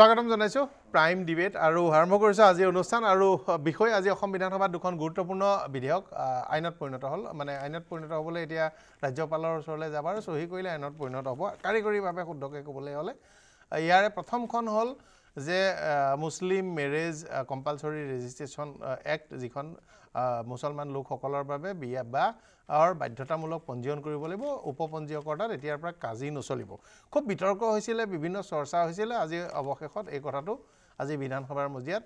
স্বাগতম জানাইছো prime debate আৰু আৰম্ভ কৰিছোঁ আজি অনুষ্ঠান আৰু বিষয় আজি অসম বিধানসভাত দুখন গুৰুত্বপূৰ্ণ বিধেয়ক আইনত পৰিণত হ'ল মানে আইনত পৰিণত হ'বলৈ এতিয়া ৰাজ্যপালৰ ওচৰলৈ যাব আৰু চহী কৰিলে আইনত পৰিণত হ'ব কাৰিকৰীভাৱে শুদ্ধকৈ ক'বলৈ হ'লে ইয়াৰে প্ৰথমখন হ'ল যে Muslim marriage compulsory registration act যিখন মুছলমান লোকসকলৰ বাবে বিয়া বা অৰ বাধ্যতামূলক পঞ্জীয়ন কৰিব লাগিব উপপঞ্জীয়কৰণত এতিয়াৰ পৰা কাজি নচলিব খুব বিতৰ্ক হৈছিলে বিভিন্ন চৰ্চা হৈছিলে আজি অৱশেষত এই কথাটো আজি বিধানসভাৰ মজিয়াত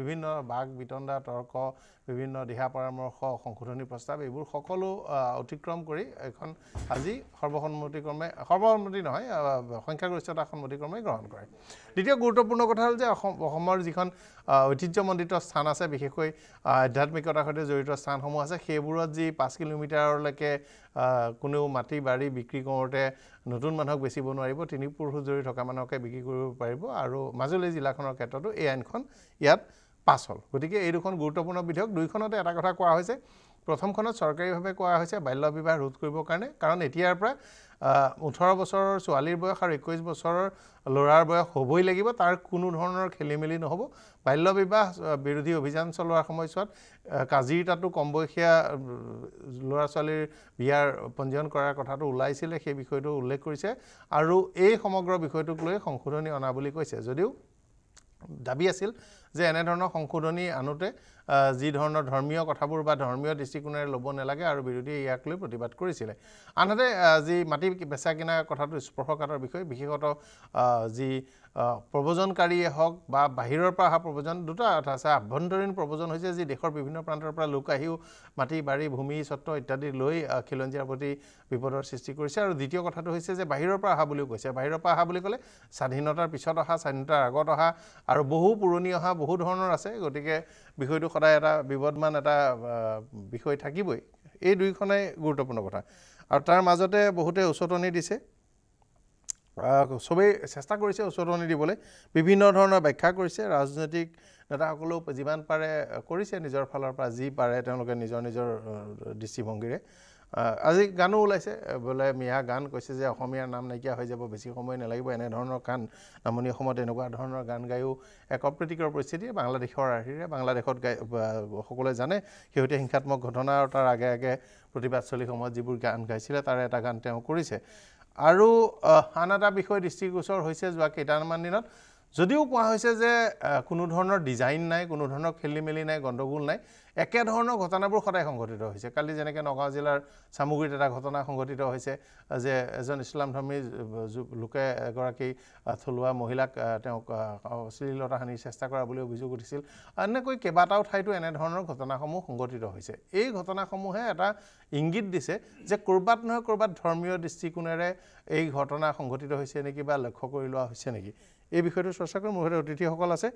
বিভিন্ন বাক বিতণ্ডা তৰ্ক বিভিন্ন দিহা পৰামৰ্শ সংশোধনী প্ৰস্তাৱ এইবোৰ সকলো অতিক্ৰম কৰি এখন আজি সৰ্বসন্মতিক্ৰমে সৰ্বসন্মতি নহয় সংখ্যাগৰিষ্ঠতা সন্মতিক্ৰমে গ্ৰহণ কৰে দ্বিতীয় গুৰুত্বপূৰ্ণ কথা হল যে অসম অসমৰ যিখন ঐতিহ্যমণ্ডিত স্থান আছে বিশেষকৈ আধ্যাত্মিকতাৰ সৈতে জড়িত স্থানসমূহ আছে সেইবোৰত যি পাঁচ কিলোমিটাৰলৈকে কোনেও মাটি বাৰী বিক্ৰী কৰোঁতে নতুন মানুহক বেচিব নোৱাৰিব তিনি পুৰুষ জড়ি থকা মানুহকে বিক্ৰী কৰিব পাৰিব আৰু মাজুলী জিলাখনৰ ক্ষেত্ৰতো এই আইনখন ইয়াত পাছ হ'ল গতিকে এই দুখন গুৰুত্বপূৰ্ণ বিধেয়ক দুইখনতে এটা কথা কোৱা হৈছে প্ৰথমখনত চৰকাৰীভাৱে কোৱা হৈছে বাল্য বিবাহ ৰোধ কৰিবৰ কাৰণে কাৰণ এতিয়াৰ পৰা ওঠৰ বছৰৰ ছোৱালীৰ বয়স আৰু একৈছ বছৰৰ ল'ৰাৰ বয়স হ'বই লাগিব তাৰ কোনো ধৰণৰ খেলি মেলি নহ'ব বাল্য বিবাহ বিৰোধী অভিযান চলোৱাৰ সময়ছোৱাত কাজিৰ তাতো বয়সীয়া ল'ৰা ছোৱালীৰ বিয়াৰ পঞ্জীয়ন কৰাৰ কথাটো ওলাইছিলে সেই বিষয়টো উল্লেখ কৰিছে আৰু এই সমগ্ৰ বিষয়টোক লৈ সংশোধনী অনা বুলি কৈছে যদিও দাবী আছিল যে এনেধৰণৰ সংশোধনী আনোতে যি ধৰণৰ ধৰ্মীয় কথাবোৰ বা ধৰ্মীয় দৃষ্টিকোণেৰে ল'ব নালাগে আৰু বিৰোধীয়ে ইয়াক লৈ প্ৰতিবাদ কৰিছিলে আনহাতে যি মাটি বেচা কিনা কথাটো স্পৰ্শকাতৰ বিষয় বিশেষত যি প্ৰব্ৰজনকাৰীয়ে হওক বা বাহিৰৰ পৰা অহা প্ৰব্ৰজন দুটা কথা আছে আভ্যন্তৰীণ প্ৰব্ৰজন হৈছে যি দেশৰ বিভিন্ন প্ৰান্তৰ পৰা লোক আহিও মাটি বাৰী ভূমি স্বত্ব ইত্যাদি লৈ খিলঞ্জীয়াৰ প্ৰতি বিপদৰ সৃষ্টি কৰিছে আৰু দ্বিতীয় কথাটো হৈছে যে বাহিৰৰ পৰা অহা বুলিও কৈছে বাহিৰৰ পৰা অহা বুলি ক'লে স্বাধীনতাৰ পিছত অহা স্বাধীনতাৰ আগত অহা আৰু বহু পুৰণি অহা বহু ধৰণৰ আছে গতিকে বিষয়টো সদায় এটা বিবদমান এটা বিষয় থাকিবই এই দুইখনেই গুৰুত্বপূৰ্ণ কথা আৰু তাৰ মাজতে বহুতে উচতনি দিছে চবেই চেষ্টা কৰিছে উচতনি দিবলৈ বিভিন্ন ধৰণৰ ব্যাখ্যা কৰিছে ৰাজনৈতিক নেতাসকলেও যিমান পাৰে কৰিছে নিজৰ ফালৰ পৰা যি পাৰে তেওঁলোকে নিজৰ নিজৰ দৃষ্টিভংগীৰে আজি গানো ওলাইছে বোলে মিয়া গান কৈছে যে অসমীয়াৰ নাম নাইকিয়া হৈ যাব বেছি সময় নালাগিব এনেধৰণৰ গান নামনি অসমত এনেকুৱা ধৰণৰ গান গায়ো এক অপ্ৰীতিকৰ পৰিস্থিতি বাংলাদেশৰ আৰ্হিৰে বাংলাদেশত গাই সকলোৱে জানে শেহতীয়া হিংসাত্মক ঘটনা আৰু তাৰ আগে আগে প্ৰতিবাদ সময়ত যিবোৰ গান গাইছিলে তাৰে এটা গান তেওঁ কৰিছে আৰু আন এটা বিষয় দৃষ্টিগোচৰ হৈছে যোৱা কেইটামান দিনত যদিও কোৱা হৈছে যে কোনো ধৰণৰ ডিজাইন নাই কোনো ধৰণৰ খেলি মেলি নাই গণ্ডগোল নাই একেধৰণৰ ঘটনাবোৰ সদায় সংঘটিত হৈছে কালি যেনেকৈ নগাঁও জিলাৰ চামগুৰিত এটা ঘটনা সংঘটিত হৈছে যে এজন ইছলামধৰ্মী লোকে এগৰাকী থলুৱা মহিলাক তেওঁক অশ্লীলতা হানি চেষ্টা কৰা বুলি অভিযোগ উঠিছিল এনেকৈ কেইবাটাও ঠাইতো এনেধৰণৰ ঘটনাসমূহ সংঘটিত হৈছে এই ঘটনাসমূহে এটা ইংগিত দিছে যে ক'ৰবাত নহয় ক'ৰবাত ধৰ্মীয় দৃষ্টিকোণেৰে এই ঘটনা সংঘটিত হৈছে নেকি বা লক্ষ্য কৰি লোৱা হৈছে নেকি এই বিষয়টো চৰ্চা কৰিম মোৰ সৈতে অতিথিসকল আছে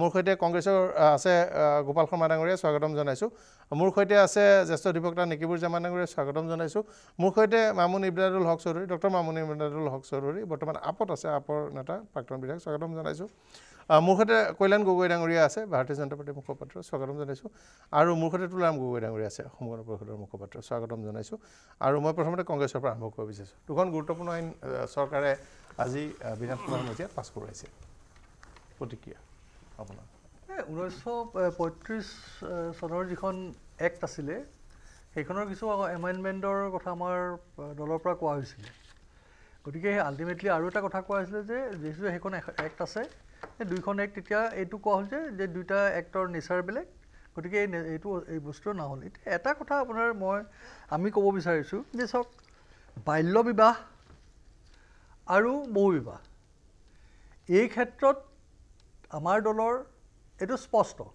মোৰ সৈতে কংগ্ৰেছৰ আছে গোপাল শৰ্মা ডাঙৰীয়া স্বাগতম জনাইছোঁ মোৰ সৈতে আছে জ্যেষ্ঠ অধিবক্তা নিকিবুৰ জামা ডাঙৰীয়া স্বাগতম জনাইছোঁ মোৰ সৈতে মামুন ইব্ৰাদুল হক চৌধুৰী ডক্টৰ মামুন ইব্ৰাদুল হক চৌধুৰী বৰ্তমান আপত আছে আপৰ নেতা প্ৰাক্তন বিধায়ক স্বাগতম জনাইছোঁ মোৰ সৈতে কল্যাণ গগৈ ডাঙৰীয়া আছে ভাৰতীয় জনতা পাৰ্টীৰ মুখপাত্ৰ স্বাগতম জনাইছোঁ আৰু মোৰ সৈতে তুলাৰাম গগৈ ডাঙৰীয়া আছে অসম গণ পৰিষদৰ মুখপাত্ৰ স্বাগতম জনাইছোঁ আৰু মই প্ৰথমতে কংগ্ৰেছৰ পৰা আৰম্ভ কৰিব বিচাৰিছোঁ দুখন গুৰুত্বপূৰ্ণ আইন চৰকাৰে আজি বিধানসভাৰ মজিয়াত পাছ কৰাইছে প্ৰতিক্ৰিয়া আপোনাৰ এই ঊনৈছশ পঁয়ত্ৰিছ চনৰ যিখন এক্ট আছিলে সেইখনৰ কিছু এমেণ্ডমেণ্টৰ কথা আমাৰ দলৰ পৰা কোৱা হৈছিলে গতিকে সেই আল্টিমেটলি আৰু এটা কথা কোৱা হৈছিলে যে যিহেতু সেইখন এক্ট আছে সেই দুইখন এক্ট তেতিয়া এইটো কোৱা হৈছে যে দুইটা এক্টৰ নেচাৰ বেলেগ গতিকে এই এইটো এই বস্তুটো নহ'ল এতিয়া এটা কথা আপোনাৰ মই আমি ক'ব বিচাৰিছোঁ যে চাওক বাল্য বিবাহ আৰু মৌ বিবাহ এই ক্ষেত্ৰত আমাৰ দলৰ এইটো স্পষ্ট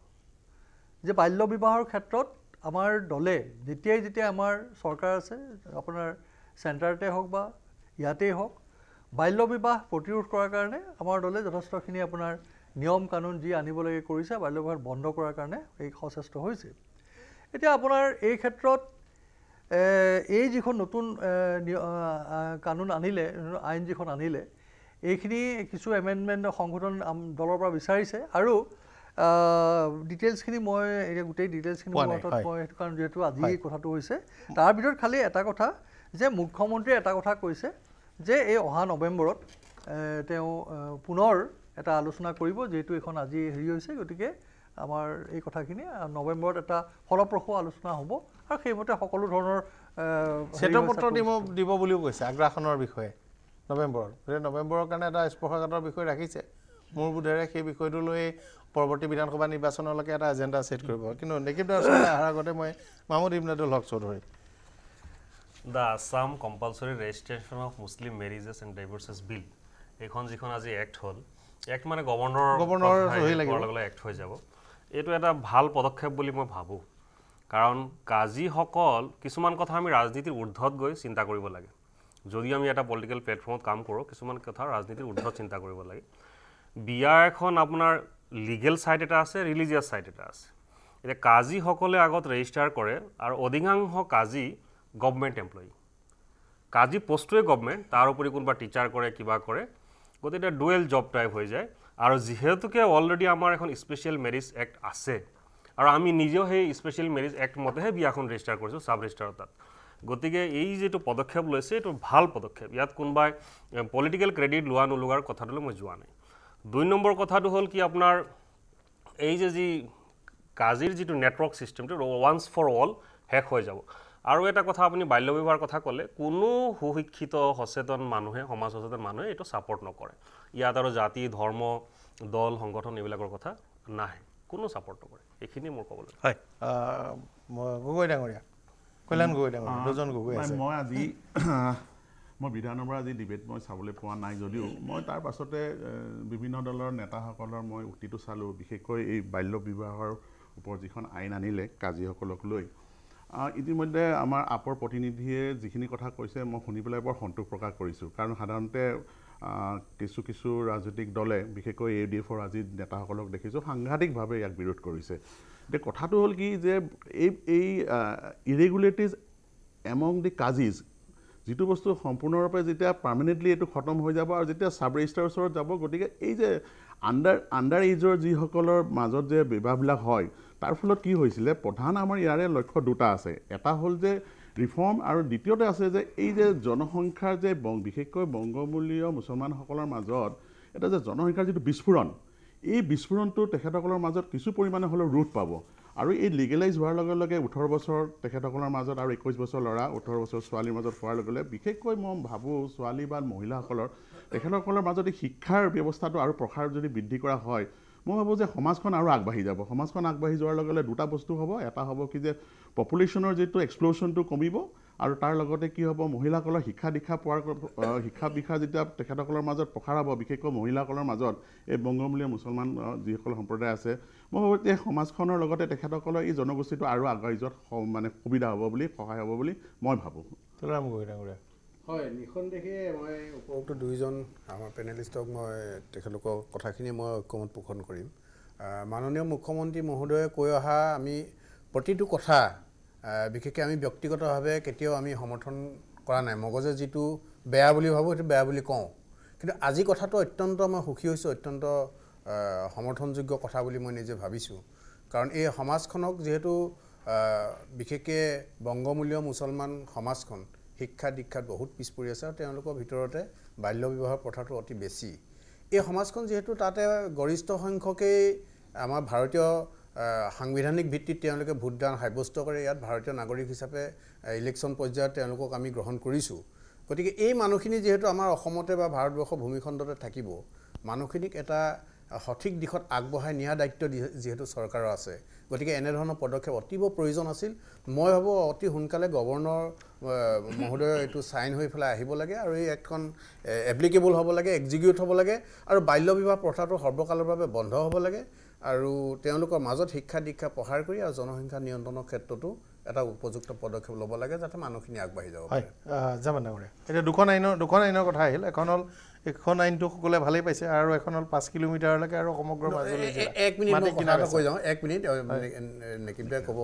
যে বাল্য বিবাহৰ ক্ষেত্ৰত আমাৰ দলে যেতিয়াই যেতিয়াই আমাৰ চৰকাৰ আছে আপোনাৰ চেণ্টাৰতে হওক বা ইয়াতেই হওক বাল্য বিবাহ প্ৰতিৰোধ কৰাৰ কাৰণে আমাৰ দলে যথেষ্টখিনি আপোনাৰ নিয়ম কানুন যি আনিবলৈ কৰিছে বাল্য বিবাহ বন্ধ কৰাৰ কাৰণে এই সচেষ্ট হৈছে এতিয়া আপোনাৰ এই ক্ষেত্ৰত এই যিখন নতুন কানুন আনিলে আইন যিখন আনিলে এইখিনি কিছু এমেণ্ডমেণ্ট সংশোধন দলৰ পৰা বিচাৰিছে আৰু ডিটেইলছখিনি মই এতিয়া গোটেই ডিটেইলছখিনি মই সেইটো কাৰণে যিহেতু আজি কথাটো হৈছে তাৰ ভিতৰত খালি এটা কথা যে মুখ্যমন্ত্ৰীয়ে এটা কথা কৈছে যে এই অহা নৱেম্বৰত তেওঁ পুনৰ এটা আলোচনা কৰিব যিহেতু এইখন আজি হেৰি হৈছে গতিকে আমাৰ এই কথাখিনি নৱেম্বৰত এটা ফলপ্ৰসূ আলোচনা হ'ব আৰু সেইমতে সকলো ধৰণৰ পত্ৰ দিব দিব বুলিও কৈছে আগ্ৰাসনৰ বিষয়ে নৱেম্বৰত গতিকে নৱেম্বৰৰ কাৰণে এটা স্পৰ্শকাতৰ বিষয় ৰাখিছে মোৰ বোধেৰে সেই বিষয়টো লৈ পৰৱৰ্তী বিধানসভা নিৰ্বাচনলৈকে এটা এজেণ্ডা ছেট কৰিব কিন্তু নিকিপ দাসলৈ অহাৰ আগতে মই Mahmud Imnadul Haque Choudhury the Assam compulsory registration of Muslim marriages and divorces bill এইখন যিখন আজি এক্ট হ'ল এক্ট মানে গভৰ্ণৰ গভৰ্ণৰ লগে লগে এক্ট হৈ যাব এইটো এটা ভাল পদক্ষেপ বুলি মই ভাবোঁ কাৰণ কাজীসকল কিছুমান কথা আমি ৰাজনীতিৰ ঊৰ্ধত গৈ চিন্তা কৰিব লাগে যদি আমি এটা পলিটিকেল প্লেটফৰ্মত কাম কৰোঁ কিছুমান কথা ৰাজনীতিৰ ঊৰ্ধত চিন্তা কৰিব লাগে বিয়া এখন আপোনাৰ লিগেল ছাইড এটা আছে ৰিলিজিয়াছ ছাইড এটা আছে এতিয়া কাজীসকলে আগত ৰেজিষ্টাৰ কৰে আৰু অধিকাংশ কাজী গভমেণ্ট এমপ্লয়ি কাজি পষ্টটোৱে গভমেণ্ট তাৰ উপৰি কোনোবা টিচাৰ কৰে কিবা কৰে গতিকে এতিয়া ডুৱেল জব টাইপ হৈ যায় আৰু যিহেতুকে অলৰেডি আমাৰ এখন স্পেচিয়েল মেৰিজ এক্ট আছে আৰু আমি নিজেও সেই স্পেচিয়েল মেৰিজ এক্ট মতেহে বিয়াখন ৰেজিষ্টাৰ কৰিছোঁ চাব ৰেজিষ্টাৰৰ তাত গতিকে এই যিটো পদক্ষেপ লৈছে এইটো ভাল পদক্ষেপ ইয়াত কোনোবাই পলিটিকেল ক্ৰেডিট লোৱা নোলোৱাৰ কথাটোলৈ মই যোৱা নাই দুই নম্বৰ কথাটো হ'ল কি আপোনাৰ এই যে যি কাজিৰ যিটো নেটৱৰ্ক ছিষ্টেমটো ৱান্স ফৰ অল শেষ হৈ যাব আৰু এটা কথা আপুনি বাল্য বিবাহৰ কথা ক'লে কোনো সুশিক্ষিত সচেতন মানুহে সমাজ সচেতন মানুহে এইটো ছাপৰ্ট নকৰে ইয়াত আৰু জাতি ধৰ্ম দল সংগঠন এইবিলাকৰ কথা নাহে কোনো ছাপোৰ্ট নকৰে এইখিনি মোৰ ক'বলৈ হয় গগৈ ডাঙৰীয়া কল্যাণ গগৈ ডাঙৰীয়া দুজন গগৈ আছে মই আজি মই বিধানসভাৰ আজি ডিবেট মই চাবলৈ পোৱা নাই যদিও মই তাৰ পাছতে বিভিন্ন দলৰ নেতাসকলৰ মই উক্তিটো চালোঁ বিশেষকৈ এই বাল্য বিবাহৰ ওপৰত যিখন আইন আনিলে কাজীসকলক লৈ ইতিমধ্যে আমাৰ আপৰ প্ৰতিনিধিয়ে যিখিনি কথা কৈছে মই শুনি পেলাই বৰ সন্তোষ প্ৰকাশ কৰিছোঁ কাৰণ সাধাৰণতে কিছু কিছু ৰাজনৈতিক দলে বিশেষকৈ এ ডি এফৰ আজি নেতাসকলক দেখিছোঁ সাংঘাতিকভাৱে ইয়াক বিৰোধ কৰিছে এতিয়া কথাটো হ'ল কি যে এই এই ইৰেগুলেটিজ এমং দি কাজিজ যিটো বস্তু সম্পূৰ্ণৰূপে যেতিয়া পাৰ্মানেণ্টলি এইটো খতম হৈ যাব আৰু যেতিয়া ছাব ৰেজিষ্টাৰ ওচৰত যাব গতিকে এই যে আণ্ডাৰ আণ্ডাৰ এইজৰ যিসকলৰ মাজত যে বিবাহবিলাক হয় তাৰ ফলত কি হৈছিলে প্ৰধান আমাৰ ইয়াৰে লক্ষ্য দুটা আছে এটা হ'ল যে ৰিফৰ্ম আৰু দ্বিতীয়তে আছে যে এই যে জনসংখ্যাৰ যে বিশেষকৈ বঙ্গমূলীয় মুছলমানসকলৰ মাজত এটা যে জনসংখ্যাৰ যিটো বিস্ফোৰণ এই বিস্ফোৰণটো তেখেতসকলৰ মাজত কিছু পৰিমাণে হলেও ৰোধ পাব আৰু এই লিগেলাইজ হোৱাৰ লগে লগে ওঠৰ বছৰ তেখেতসকলৰ মাজত আৰু একৈছ বছৰ ল'ৰা ওঠৰ বছৰ ছোৱালীৰ মাজত হোৱাৰ লগে লগে বিশেষকৈ মই ভাবোঁ ছোৱালী বা মহিলাসকলৰ তেখেতসকলৰ মাজত এই শিক্ষাৰ ব্যৱস্থাটো আৰু প্ৰসাৰ যদি বৃদ্ধি কৰা হয় মই ভাবোঁ যে সমাজখন আৰু আগবাঢ়ি যাব সমাজখন আগবাঢ়ি যোৱাৰ লগে লগে দুটা বস্তু হব এটা হব কি যে পপুলেশ্যনৰ যিটো এক্সপ্ল'শ্যনটো কমিব আৰু তাৰ লগতে কি হ'ব মহিলাসকলৰ শিক্ষা দীক্ষা পোৱাৰ শিক্ষা বিষা যেতিয়া তেখেতসকলৰ মাজত প্ৰসাৰ হ'ব বিশেষকৈ মহিলাসকলৰ মাজত এই বংগমূলীয়া মুছলমান যিসকল সম্প্ৰদায় আছে মই ভাবোঁ এই সমাজখনৰ লগতে তেখেতসকলৰ এই জনগোষ্ঠীটো আৰু আগবাঢ়ি যোৱাত মানে সুবিধা হ'ব বুলি সহায় হ'ব বুলি মই ভাবোঁ ডাঙৰীয়া হয় নিঃসন্দেহে মই উপৰোক্ত দুয়োজন আমাৰ পেনেলিষ্টক মই তেখেতলোকৰ কথাখিনি মই ঐক্যমত পোষণ কৰিম মাননীয় মুখ্যমন্ত্ৰী মহোদয়ে কৈ অহা আমি প্ৰতিটো কথা বিশেষকৈ আমি ব্যক্তিগতভাৱে কেতিয়াও আমি সমৰ্থন কৰা নাই মগজে যিটো বেয়া বুলি ভাবোঁ সেইটো বেয়া বুলি কওঁ কিন্তু আজি কথাটো অত্যন্ত মই সুখী হৈছোঁ অত্যন্ত সমৰ্থনযোগ্য কথা বুলি মই নিজে ভাবিছোঁ কাৰণ এই সমাজখনক যিহেতু বিশেষকৈ বংগমূলীয় মুছলমান সমাজখন শিক্ষা দীক্ষাত বহুত পিছ পৰি আছে আৰু তেওঁলোকৰ ভিতৰতে বাল্য বাল্যবিবাহৰ প্ৰথাটো অতি বেছি এই সমাজখন যিহেতু তাতে গৰিষ্ঠ সংখ্যকেই আমাৰ ভাৰতীয় সাংবিধানিক ভিত্তিত তেওঁলোকে ভোটদান সাব্যস্ত কৰে ইয়াত ভাৰতীয় নাগৰিক হিচাপে ইলেকশ্যন পৰ্যায়ত তেওঁলোকক আমি গ্ৰহণ কৰিছোঁ গতিকে এই মানুহখিনি যিহেতু আমাৰ অসমতে বা ভাৰতবৰ্ষৰ ভূমিখণ্ডতে থাকিব মানুহখিনিক এটা সঠিক দিশত আগবঢ়াই নিয়াৰ দায়িত্ব যিহেতু চৰকাৰৰ আছে গতিকে এনেধৰণৰ পদক্ষেপ অতিব প্ৰয়োজন আছিল মই ভাবোঁ অতি সোনকালে গভৰ্ণৰ মহোদয় এইটো চাইন হৈ পেলাই আহিব লাগে আৰু এই এক্টখন এপ্লিকেবল হ'ব লাগে এক্সিকিউট হ'ব লাগে আৰু বাল্য বিবাহ প্ৰথাটো সৰ্বকালৰ বাবে বন্ধ হ'ব লাগে আৰু তেওঁলোকৰ মাজত শিক্ষা দীক্ষা প্ৰসাৰ কৰি আৰু জনসংখ্যা নিয়ন্ত্ৰণৰ ক্ষেত্ৰতো এটা উপযুক্ত পদক্ষেপ ল'ব লাগে যাতে মানুহখিনি আগবাঢ়ি যাব হয় যাম ডাঙৰে এতিয়া দুখন আইনৰ দুখন আইনৰ কথা আহিল এখন হ'ল এখন আইনটো সকলোৱে ভালেই পাইছে আৰু এখন হ'ল পাঁচ কিলোমিটাৰলৈকে আৰু সমগ্ৰ এক মিনিট কৈ যাওঁ এক মিনিট নেকিবিলে ক'ব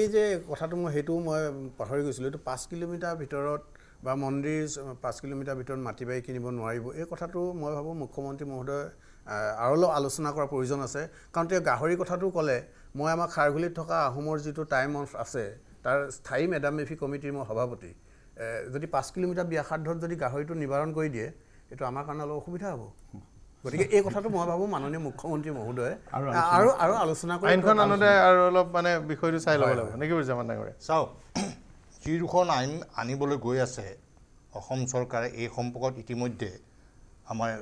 এই যে কথাটো মই সেইটো মই পাহৰি গৈছিলোঁ এইটো পাঁচ কিলোমিটাৰ ভিতৰত বা মন্দিৰ পাঁচ কিলোমিটাৰ ভিতৰত মাটি বাৰী কিনিব নোৱাৰিব এই কথাটো মই ভাবোঁ মুখ্যমন্ত্ৰী মহোদয় আৰু অলপ আলোচনা কৰাৰ প্ৰয়োজন আছে কাৰণ তেওঁ গাহৰি কথাটো ক'লে মই আমাৰ খাৰঘুলিত থকা আহোমৰ যিটো টাইম অফ আছে তাৰ স্থায়ী মেডাম মেফি কমিটিৰ মই সভাপতি যদি পাঁচ কিলোমিটাৰ ব্যাসাৰ্ধত যদি গাহৰিটো নিবাৰণ কৰি দিয়ে এইটো আমাৰ কাৰণে অলপ অসুবিধা হ'ব গতিকে এই কথাটো মই ভাবোঁ মাননীয় মুখ্যমন্ত্ৰী মহোদয়ে আৰু আৰু আলোচনা কৰি আইনখন আনোতে আৰু অলপ মানে বিষয়টো চাই ল'ব লাগিব নেকি বুজিছে ডাঙৰে চাওক যি দুখন আইন আনিবলৈ গৈ আছে অসম চৰকাৰে এই সম্পৰ্কত ইতিমধ্যে আমাৰ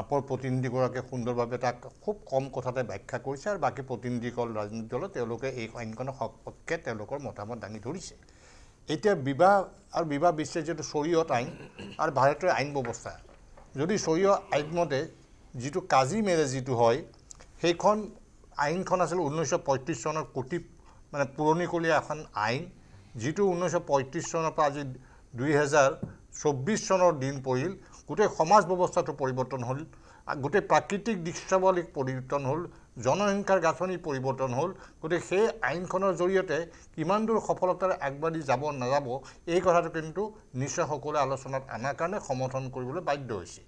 আপৰ প্ৰতিনিধিগৰাকীয়ে সুন্দৰভাৱে তাক খুব কম কথাতে ব্যাখ্যা কৰিছে আৰু বাকী প্ৰতিনিধিসকল ৰাজনৈতিক দলত তেওঁলোকে এই সংখ্যণৰ সপক্ষে তেওঁলোকৰ মতামত দাঙি ধৰিছে এতিয়া বিবাহ আৰু বিবাহ বিশ্বাস যিটো চৰিয়ত আইন আৰু ভাৰতীয় আইন ব্যৱস্থা যদি চৰিয় আইনমতে যিটো কাজি মেৰেজ যিটো হয় সেইখন আইনখন আছিল ঊনৈছশ পঁয়ত্ৰিছ চনৰ কোটি মানে পুৰণিকলীয়া এখন আইন যিটো ঊনৈছশ পঁয়ত্ৰিছ চনৰ পৰা আজি দুই হেজাৰ চৌব্বিছ চনৰ দিন পৰিল গোটেই সমাজ ব্যৱস্থাটো পৰিৱৰ্তন হ'ল গোটেই প্ৰাকৃতিক দৃশ্যাৱলী পৰিৱৰ্তন হ'ল জনসংখ্যাৰ গাঁথনি পৰিৱৰ্তন হ'ল গতিকে সেই আইনখনৰ জৰিয়তে কিমান দূৰ সফলতাৰে আগবাঢ়ি যাব নাযাব এই কথাটো কিন্তু নিশ্চয় সকলোৱে আলোচনাত অনাৰ কাৰণে সমৰ্থন কৰিবলৈ বাধ্য হৈছে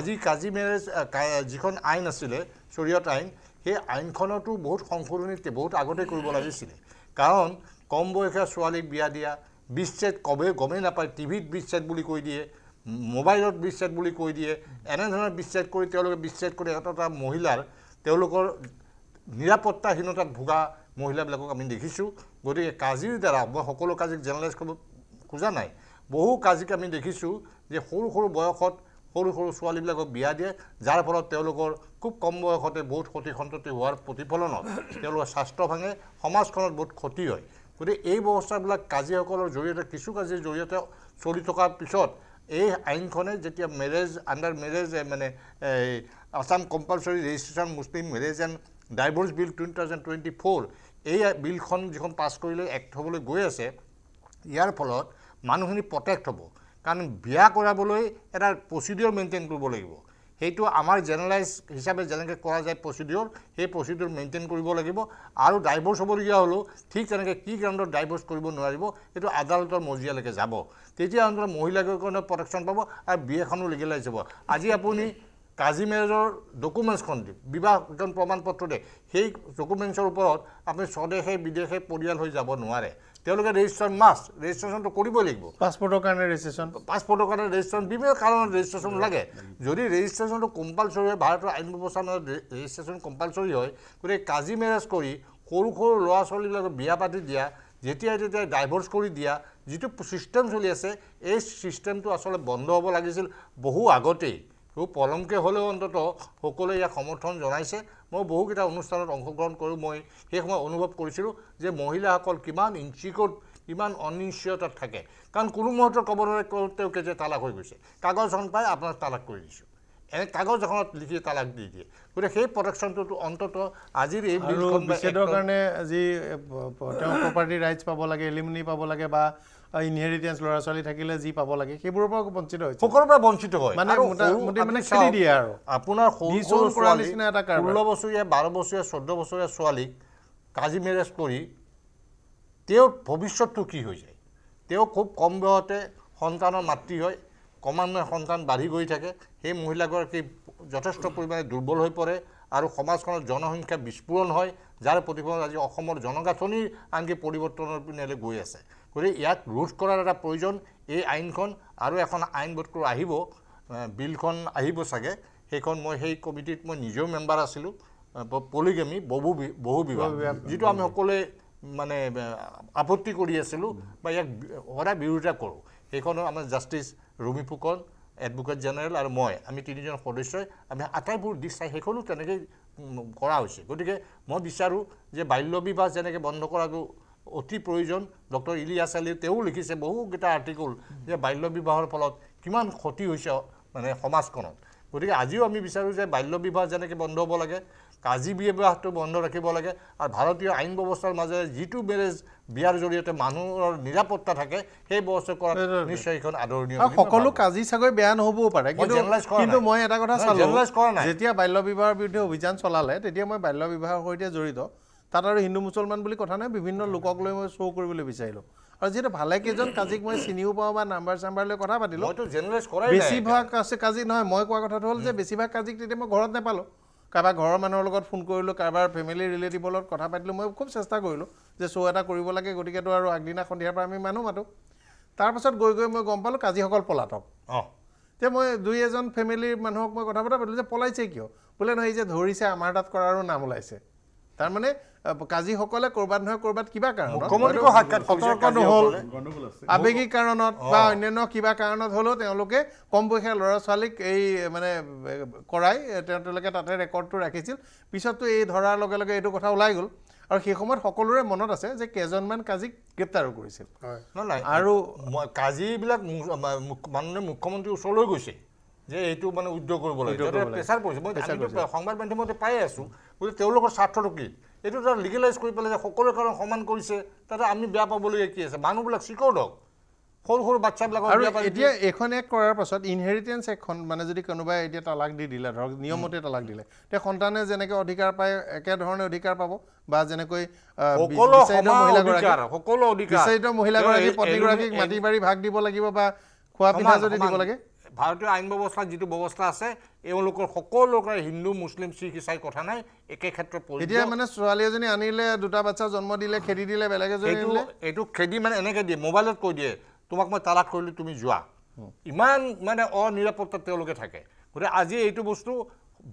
আজি কাজি মেৰেজ যিখন আইন আছিলে চৰিয়ত আইন সেই আইনখনতো বহুত সংশোধনী বহুত আগতে কৰিব লাগিছিলে কাৰণ কম বয়সীয়া ছোৱালীক বিয়া দিয়া বিচ্ছেদ কবে গমেই নাপায় টিভিত বিচ্ছেদ বুলি কৈ দিয়ে মোবাইলত বিচ্ছেদ বুলি কৈ দিয়ে এনেধৰণে বিচ্ছেদ কৰি তেওঁলোকে বিচ্ছেদ কৰি এটা মহিলাৰ তেওঁলোকৰ নিৰাপত্তাহীনতাত ভোগা মহিলাবিলাকক আমি দেখিছোঁ গতিকে কাজিৰ দ্বাৰা মই সকলো কাজিক জেনেৰেলাইজ কৰিব খোজা নাই বহু কাজিক আমি দেখিছোঁ যে সৰু সৰু বয়সত সৰু সৰু ছোৱালীবিলাকক বিয়া দিয়ে যাৰ ফলত তেওঁলোকৰ খুব কম বয়সতে বহুত ক্ষতি সন্ততি হোৱাৰ প্ৰতিফলনত তেওঁলোকৰ স্বাস্থ্য ভাঙে সমাজখনত বহুত ক্ষতি হয় গতিকে এই ব্যৱস্থাবিলাক কাজিসকলৰ জৰিয়তে কিছু কাজিৰ জৰিয়তে চলি থকাৰ পিছত এই আইনখনে যেতিয়া মেৰেজ আণ্ডাৰ মেৰেজ মানে এই Assam compulsory registration Muslim marriage and divorce bill two thousand twenty four এই বিলখন যিখন পাছ কৰিলৈ এক্ট হ'বলৈ গৈ আছে ইয়াৰ ফলত মানুহখিনি প্ৰটেক্ট হ'ব কাৰণ বিয়া কৰাবলৈ এটা প্ৰচিডিঅ'ৰ মেইনটেইন কৰিব লাগিব সেইটো আমাৰ জেনেৰেলাইজ হিচাপে যেনেকৈ কৰা যায় প্ৰচিডিঅ'ৰ সেই প্ৰচিডিঅ'ৰ মেইনটেইন কৰিব লাগিব আৰু ডাইভৰ্চ হ'বলগীয়া হ'লেও ঠিক তেনেকৈ কি গ্ৰাউণ্ডত ডাইভৰ্চ কৰিব নোৱাৰিব সেইটো আদালতৰ মজিয়ালৈকে যাব তেতিয়া অন্তত মহিলাগৰাকীৰ প্ৰটেকশ্যন পাব আৰু বি এখনো লিগেলাইজ হ'ব আজি আপুনি কাজি মেৰেজৰ ডকুমেণ্টছখন দি বিবাহ প্ৰমাণ পত্ৰ দিয়ে সেই ডকুমেণ্টছৰ ওপৰত আপুনি স্বদেশে বিদেশে পৰিয়াল হৈ যাব নোৱাৰে তেওঁলোকে ৰেজিষ্ট্ৰেশ্যন মাষ্ট ৰেজিষ্ট্ৰেশ্যনটো কৰিবই লাগিব পাছপৰ্টৰ কাৰণে ৰেজিষ্ট্ৰেশ্যন পাছপৰ্টৰ কাৰণে ৰেজিষ্ট্ৰেশ্যন বিভিন্ন কাৰণত ৰেজিষ্ট্ৰেশ্যন লাগে যদি ৰেজিষ্ট্ৰেশ্যনটো কম্পালচৰি হয় ভাৰতৰ আইন ব্যৱস্থা ৰেজিষ্ট্ৰেশ্যন কম্পালচৰি হয় গতিকে কাজি মেৰেজ কৰি সৰু সৰু ল'ৰা ছোৱালীবিলাকক বিয়া পাতি দিয়া যেতিয়াই তেতিয়াই ডাইভৰ্চ কৰি দিয়া যিটো ছিষ্টেম চলি আছে এই ছিষ্টেমটো আচলতে বন্ধ হ'ব লাগিছিল বহু আগতেই আৰু পলমকৈ হ'লেও অন্ততঃ সকলোৱে ইয়াক সমৰ্থন জনাইছে মই বহুকেইটা অনুষ্ঠানত অংশগ্ৰহণ কৰোঁ মই সেই সময়ত অনুভৱ কৰিছিলোঁ যে মহিলাসকল কিমান ইঞ্চিকত ইমান অনিশ্চয়তাত থাকে কাৰণ কোনো মুহূৰ্তত ক'ব নোৱাৰে তেওঁকে যে তালাক হৈ গৈছে কাগজ এখন পাই আপোনাক তালাক কৰি দিছোঁ এনে কাগজ এখনত লিখি তালাক দি দিয়ে গতিকে সেই প্ৰটেকশ্যনটোতো অন্ততঃ আজিৰ এই বিলখন বিচেদৰ কাৰণে যি তেওঁ প্ৰপাৰ্টি ৰাইটছ পাব লাগে এলিমিনি পাব লাগে বা ইনহেৰিটেঞ্চ ল'ৰা ছোৱালী থাকিলে যি পাব লাগে সেইবোৰৰ পৰা বঞ্চিত হয় সকলোৰ পৰা বঞ্চিত হয় মানে মানে খেলি দিয়ে আৰু আপোনাৰ সৰু সৰু নিচিনা এটা কাৰণ ষোল্ল বছৰীয়া বাৰ বছৰীয়া চৈধ্য বছৰীয়া ছোৱালীক কাজি মেৰেজ কৰি তেওঁ ভৱিষ্যতটো কি হৈ যায় তেওঁ খুব কম বয়সতে সন্তানৰ মাতৃ হয় ক্ৰমান্বয়ে সন্তান বাঢ়ি গৈ থাকে সেই মহিলাগৰাকী যথেষ্ট পৰিমাণে দুৰ্বল হৈ পৰে আৰু সমাজখনৰ জনসংখ্যা বিস্ফোৰণ হয় যাৰ প্ৰতিফলন আজি অসমৰ জনগাঁথনিৰ আনকি পৰিৱৰ্তনৰ পিনে গৈ আছে গতিকে ইয়াক ৰোধ কৰাৰ এটা প্ৰয়োজন এই আইনখন আৰু এখন আইন কৰোঁ আহিব বিলখন আহিব চাগে সেইখন মই সেই কমিটিত মই নিজেও মেম্বাৰ আছিলোঁ পলিগেমি বহু বহু বিভাগ যিটো আমি সকলোৱে মানে আপত্তি কৰি আছিলোঁ বা ইয়াক সদায় বিৰোধিতা কৰোঁ সেইখন আমাৰ justice Rumi Phukan advocate general আৰু মই আমি তিনিজন সদস্যই আমি আটাইবোৰ দিশ চাই সেইখনো তেনেকেই কৰা হৈছে গতিকে মই বিচাৰোঁ যে বাল্য বিবাহ যেনেকৈ বন্ধ কৰাটো অতি প্ৰয়োজন ডক্টৰ ইলিয়াছ আলীয়ে তেওঁ লিখিছে বহুকেইটা আৰ্টিকল যে বাল্য বিবাহৰ ফলত কিমান ক্ষতি হৈছে মানে সমাজখনত গতিকে আজিও আমি বিচাৰোঁ যে বাল্য বিবাহ যেনেকৈ বন্ধ হ'ব লাগে কাজি বিবাহটো বন্ধ ৰাখিব লাগে আৰু ভাৰতীয় আইন ব্যৱস্থাৰ মাজেৰে যিটো মেৰেজ বিয়াৰ জৰিয়তে মানুহৰ নিৰাপত্তা থাকে সেই ব্যৱস্থা কৰা নিশ্চয় এইখন আদৰণীয় সকলো কাজি চাগৈ বেয়া নহ'বও পাৰে কিন্তু মই এটা কথা চালো যেতিয়া বাল্য বিবাহৰ বিৰুদ্ধে অভিযান চলালে তেতিয়া মই বাল্য বিবাহৰ সৈতে জড়িত তাত আৰু হিন্দু মুছলমান বুলি কথা নাই বিভিন্ন লোকক লৈ মই শ্ব' কৰিবলৈ বিচাৰিলোঁ আৰু যিহেতু ভালেকেইজন কাজিক মই চিনিও পাওঁ বা নাম্বাৰ চাম্বাৰ লৈ কথা পাতিলোঁ বেছিভাগ কাজি নহয় মই কোৱা কথাটো হ'ল যে বেছিভাগ কাজিক তেতিয়া মই ঘৰত নেপালোঁ কাৰোবাৰ ঘৰৰ মানুহৰ লগত ফোন কৰিলোঁ কাৰোবাৰ ফেমিলি ৰিলেটিভৰ লগত কথা পাতিলোঁ মই খুব চেষ্টা কৰিলোঁ যে শ্ব' এটা কৰিব লাগে গতিকেতো আৰু আগদিনা সন্ধিয়াৰ পৰা আমি মানুহ মাতোঁ তাৰপাছত গৈ গৈ মই গম পালোঁ কাজীসকল পলাতক অঁ এতিয়া মই দুই এজন ফেমিলিৰ মানুহক মই কথা বতৰা পাতিলোঁ যে পলাইছে কিয় বোলে নহয় এই যে ধৰিছে আমাৰ তাত কৰাৰো নাম ওলাইছে তাৰমানে মানে কৰবাত নহয় কৰবাত কিবা কাৰণত কমলিক কাৰণত বা অন্যান্য কিবা কাৰণত হলেও তেওঁলোকে কম বয়সীয়া লৰা ছোৱালীক এই মানে কৰাই তেওঁলোকে তাতে ৰেকৰ্ডটো ৰাখিছিল পিছততো এই ধৰাৰ লগে লগে এইটো কথা ওলাই গ'ল আৰু সেই সময়ত সকলোৰে মনত আছে যে কেইজনমান কাজীক গ্ৰেপ্তাৰো কৰিছিল আৰু কাজিবিলাক মানুহে মুখ্যমন্ত্ৰীৰ ওচৰলৈ গৈছে যে এইটো মানে উদ্যোগ কৰিব লাগে প্ৰেচাৰ পৰিছে মই সংবাদ মাধ্যমতে পাই আছো গতিকে তেওঁলোকৰ স্বাৰ্থটো কি এইটো তাৰ লিগেলাইজ কৰি পেলাই যে সকলোৰে কাৰণে সমান কৰিছে তাতে আমি বেয়া পাবলগীয়া কি আছে মানুহবিলাক চিকৰ হওক সৰু সৰু বাচ্ছাবিলাকক এতিয়া এখন এক কৰাৰ পাছত ইনহেৰিটেঞ্চ এখন মানে যদি কোনোবাই এতিয়া তালাক দি দিলে ধৰক নিয়মতে তালাক দিলে তেতিয়া সন্তানে যেনেকৈ অধিকাৰ পায় একেধৰণে অধিকাৰ পাব বা যেনেকৈ সকলো অধিকাৰ বিচাৰিত মহিলাগৰাকী প্ৰতিগৰাকীক মাটি বাৰী ভাগ দিব লাগিব বা খোৱা পিঠা যদি দিব লাগে ভাৰতীয় আইন ব্যৱস্থাত যিটো ব্যৱস্থা আছে এওঁলোকৰ সকলোকে হিন্দু মুছলিম শিখ ইছাই কথা নাই একে ক্ষেত্ৰত এতিয়া মানে ছোৱালী এজনী আনিলে দুটা বাচ্চা জন্ম দিলে খেদি দিলে বেলেগ এজনী এইটো খেদি মানে এনেকৈ দিয়ে মোবাইলত কৈ দিয়ে তোমাক মই তালাক কৰিলোঁ তুমি যোৱা ইমান মানে অনিৰাপত্তাত তেওঁলোকে থাকে গতিকে আজি এইটো বস্তু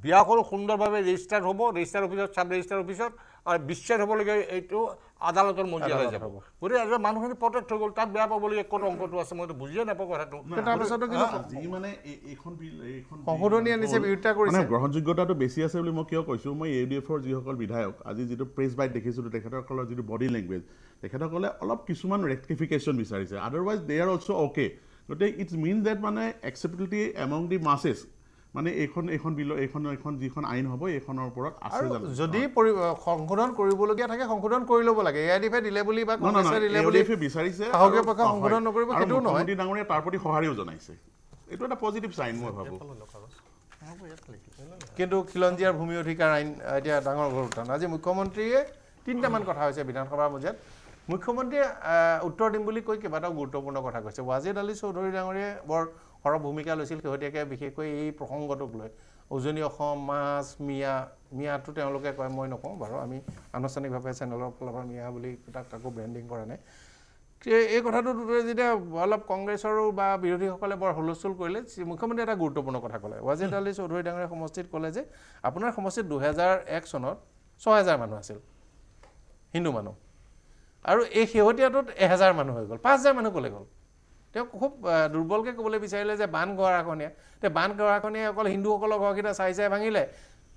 বিয়া বিয়াখন সুন্দৰভাৱে ৰেজিষ্টাৰ হ'ব ৰেজিষ্টাৰ অফিচত চাব ৰেজিষ্টাৰ অফিচত আৰু বিশ্বাস হ'বলগীয়া এইটো আদালতৰ মজিয়ালৈ যাব গতিকে এজন মানুহখিনি প্ৰটেক্ট হৈ গ'ল তাত বেয়া পাবলগীয়া ক'ত অংকটো আছে মইতো বুজিয়ে নাপাওঁ কথাটো তাৰপিছতো গ্ৰহণযোগ্যতাটো বেছি আছে বুলি মই কিয় কৈছোঁ মই এ ডি এফৰ যিসকল বিধায়ক আজি যিটো প্ৰেছ বাইট দেখিছিলোঁ তেখেতসকলৰ যিটো বডি লেংগুৱেজ তেখেতসকলে অলপ কিছুমান ৰেক্টিফিকেশ্যন বিচাৰিছে otherwise they are also' okay গতিকে ইটছ মিন ডেট মানে একচেপ্টেবিলিটি এমং দি মাছেছ মানে এইখন এইখন বিল এইখন এইখন যিখন আইন হ'ব এইখনৰ ওপৰত আছে যদি সংশোধন কৰিবলগীয়া থাকে সংশোধন কৰি ল'ব লাগে এ আই ডি এফে দিলে বুলি বা বিচাৰিছে সংশোধন নকৰিব সেইটো নহয় মোদী ডাঙৰীয়া তাৰ প্ৰতি সঁহাৰিও জনাইছে এইটো এটা পজিটিভ চাইন মই ভাবোঁ কিন্তু খিলঞ্জীয়াৰ ভূমি অধিকাৰ আইন এতিয়া ডাঙৰ ঘৰ আজি মুখ্যমন্ত্ৰীয়ে তিনিটামান কথা হৈছে বিধানসভাৰ মজিয়াত মুখ্যমন্ত্ৰীয়ে উত্তৰ দিম বুলি কৈ কেইবাটাও গুৰুত্বপূৰ্ণ কথা কৈছে ৱাজিদ আলী চৌধুৰী ডাঙৰীয়ে বৰ সৰহ ভূমিকা লৈছিল শেহতীয়াকৈ বিশেষকৈ এই প্ৰসংগটোক লৈ উজনি অসম মাছ মিয়া মিয়াটো তেওঁলোকে কয় মই নকওঁ বাৰু আমি আনুষ্ঠানিকভাৱে চেনেলৰ ফালৰ পৰা মিয়া বুলি তাক কাকো ব্ৰেণ্ডিং কৰা নাই এই কথাটো যেতিয়া অলপ কংগ্ৰেছৰো বা বিৰোধীসকলে বৰ হুলস্থুল কৰিলে মুখ্যমন্ত্ৰীয়ে এটা গুৰুত্বপূৰ্ণ কথা ক'লে ৱাজিদ আলী চৌধুৰী ডাঙৰীয়া সমষ্টিত ক'লে যে আপোনাৰ সমষ্টিত দুহেজাৰ এক চনত ছহেজাৰ মানুহ আছিল হিন্দু মানুহ আৰু এই শেহতীয়াটোত এহেজাৰ মানুহ হৈ গ'ল পাঁচ হেজাৰ মানুহ ক'লৈ গ'ল তেওঁ খুব দুৰ্বলকৈ ক'বলৈ বিচাৰিলে যে বান গৰাখনীয়া এতিয়া বান গৰাখনীয়া অকল হিন্দুসকলৰ ঘৰকেইটা চাই চাই ভাঙিলে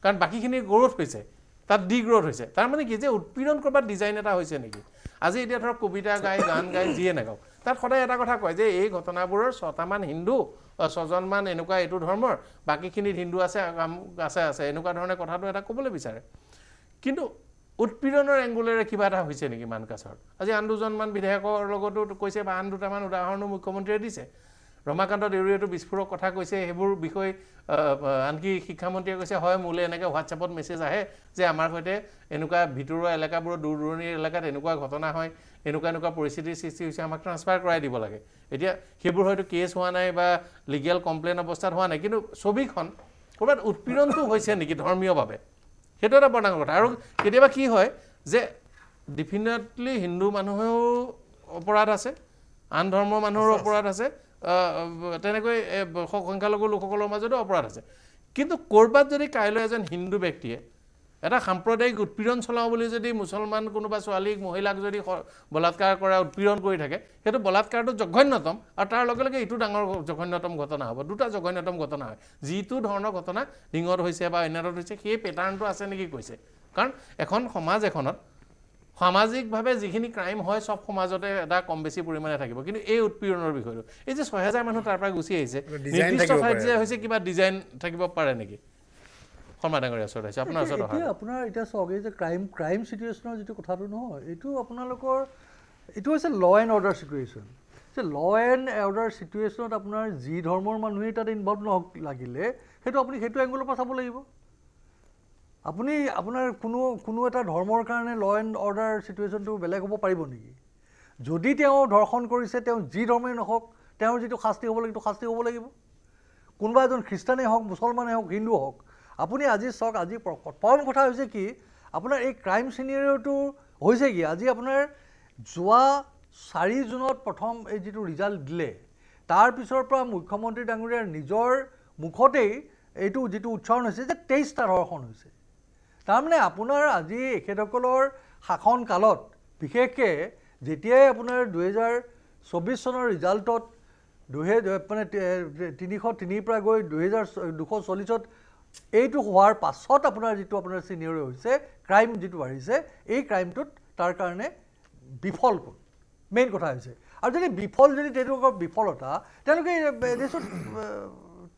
কাৰণ বাকীখিনি গ্ৰ'থ হৈছে তাত ডি গ্ৰ'থ হৈছে তাৰমানে কি যে উৎপীড়ন ক'ৰবাত ডিজাইন এটা হৈছে নেকি আজি এতিয়া ধৰক কবিতা গাই গান গাই যিয়ে নাগাওক তাত সদায় এটা কথা কয় যে এই ঘটনাবোৰৰ ছটামান হিন্দু ছজনমান এনেকুৱা এইটো ধৰ্মৰ বাকীখিনিত হিন্দু আছে আছে আছে এনেকুৱা ধৰণে কথাটো এটা ক'বলৈ বিচাৰে কিন্তু উৎপীড়নৰ এংগুলেৰে কিবা এটা হৈছে নেকি মানকাছৰ আজি আন দুজনমান বিধায়কৰ লগতো কৈছে বা আন দুটামান উদাহৰণো মুখ্যমন্ত্ৰীয়ে দিছে ৰমাকান্ত দেউৰীয়েতো বিস্ফোৰক কথা কৈছে সেইবোৰ বিষয়ে আনকি শিক্ষামন্ত্ৰীয়ে কৈছে হয় মোলৈ এনেকৈ হোৱাটছআপত মেছেজ আহে যে আমাৰ সৈতে এনেকুৱা ভিতৰুৱা এলেকাবোৰৰ দূৰ দূৰণিৰ এলেকাত এনেকুৱা ঘটনা হয় এনেকুৱা এনেকুৱা পৰিস্থিতিৰ সৃষ্টি হৈছে আমাক ট্ৰান্সফাৰ কৰাই দিব লাগে এতিয়া সেইবোৰ হয়তো কেছ হোৱা নাই বা লিগেল কমপ্লেইন অৱস্থাত হোৱা নাই কিন্তু ছবিখন ক'ৰবাত উৎপীড়নটো হৈছে নেকি ধৰ্মীয়ভাৱে সেইটো এটা বৰ ডাঙৰ কথা আৰু কেতিয়াবা কি হয় যে ডেফিনেটলি হিন্দু মানুহেও অপৰাধ আছে আন ধৰ্মৰ মানুহৰো অপৰাধ আছে তেনেকৈ সংখ্যালঘু লোকসকলৰ মাজতো অপৰাধ আছে কিন্তু ক'ৰবাত যদি কাইলৈ এজন হিন্দু ব্যক্তিয়ে এটা সাম্প্ৰদায়িক উৎপীড়ন চলাওঁ বুলি যদি মুছলমান কোনোবা ছোৱালীক মহিলাক যদি বলাৎকাৰ কৰা উৎপীড়ন কৰি থাকে সেইটো বলাৎকাৰটো জঘন্যতম আৰু তাৰ লগে লগে এইটো ডাঙৰ জঘন্যতম ঘটনা হ'ব দুটা জঘন্যতম ঘটনা হয় যিটো ধৰণৰ ঘটনা ৰিঙত হৈছে বা অন্যত হৈছে সেই পেটাৰ্ণটো আছে নেকি কৈছে কাৰণ এখন সমাজ এখনত সামাজিকভাৱে যিখিনি ক্ৰাইম হয় চব সমাজতে এটা কম বেছি পৰিমাণে থাকিব কিন্তু এই উৎপীড়নৰ বিষয়টো এই যে ছহেজাৰ মানুহ তাৰ পৰা গুচি আহিছে নিৰ্দিষ্ট হৈছে কিবা ডিজাইন থাকিব পাৰে নেকি শৰ্মা ডাঙৰীয়া চলাইছে আপোনাৰ ওচৰত অহা আপোনাৰ এতিয়া চাওক এই যে ক্ৰাইম ক্ৰাইম চিটুৱেশ্যনৰ যিটো কথাটো নহয় এইটো আপোনালোকৰ এইটো হৈছে ল এণ্ড অৰ্ডাৰ চিটুৱেশ্যন যে ল এণ্ড অৰ্ডাৰ চিটুৱেশ্যনত আপোনাৰ যি ধৰ্মৰ মানুহে তাত ইনভলভ নহওক লাগিলে সেইটো আপুনি সেইটো এংগলৰ পৰা চাব লাগিব আপুনি আপোনাৰ কোনো কোনো এটা ধৰ্মৰ কাৰণে ল এণ্ড অৰ্ডাৰ চিটুৱেশ্যনটো বেলেগ হ'ব পাৰিব নেকি যদি তেওঁ ধৰ্ষণ কৰিছে তেওঁ যি ধৰ্মেই নহওক তেওঁৰ যিটো শাস্তি হ'ব লাগিব সেইটো শাস্তি হ'ব লাগিব কোনোবা এজন খ্ৰীষ্টানেই হওক মুছলমানেই হওক হিন্দু হওক আপুনি আজি চাওক আজি প্ৰথম কথা হৈছে কি আপোনাৰ এই ক্ৰাইম চিনেৰিঅ'টো হৈছে কি আজি আপোনাৰ যোৱা চাৰি জুনত প্ৰথম এই যিটো ৰিজাল্ট দিলে তাৰপিছৰ পৰা মুখ্যমন্ত্ৰী ডাঙৰীয়াৰ নিজৰ মুখতেই এইটো যিটো উচ্চাৰণ হৈছে যে তেইছটা ধৰ্ষণ হৈছে তাৰমানে আপোনাৰ আজি এখেতসকলৰ শাসনকালত বিশেষকৈ যেতিয়াই আপোনাৰ দুহেজাৰ চৌবিছ চনৰ ৰিজাল্টত দুহেজাৰ মানে তিনিশ তিনিৰ পৰা গৈ দুহেজাৰ দুশ চল্লিছত এইটো হোৱাৰ পাছত আপোনাৰ যিটো আপোনাৰ চিনিয়ৰি হৈছে ক্ৰাইম যিটো বাঢ়িছে এই ক্ৰাইমটোত তাৰ কাৰণে বিফল কোন মেইন কথা হৈছে আৰু যদি বিফল যদি তেওঁলোকৰ বিফলতা তেওঁলোকে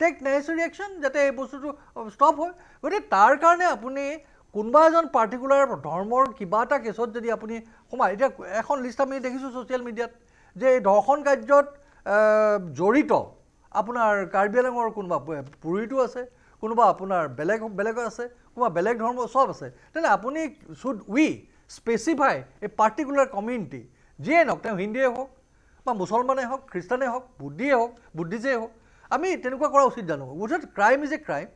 টেক নেচাৰী ৰিয়েকশ্যন যাতে এই বস্তুটো ষ্টপ হয় গতিকে তাৰ কাৰণে আপুনি কোনোবা এজন পাৰ্টিকুলাৰ ধৰ্মৰ কিবা এটা কেছত যদি আপুনি সোমায় এতিয়া এখন লিষ্ট আমি দেখিছোঁ ছ'চিয়েল মিডিয়াত যে এই ধৰ্ষণ কাৰ্যত জড়িত আপোনাৰ কাৰ্বি আলঙৰ কোনোবা পুৰীটো আছে কোনোবা আপোনাৰ বেলেগ বেলেগ আছে কোনোবা বেলেগ ধৰ্ম চব আছে তেনে আপুনি শ্বুড উই স্পেচিফাই এই পাৰ্টিকুলাৰ কমিউনিটি যিয়ে নহওক তেওঁ হিন্দীয়ে হওক বা মুছলমানে হওক খ্ৰীষ্টানেই হওক বুদ্ধিয়ে হওক বুদ্ধিজেই হওক আমি তেনেকুৱা কৰা উচিত জানো with crime is a crime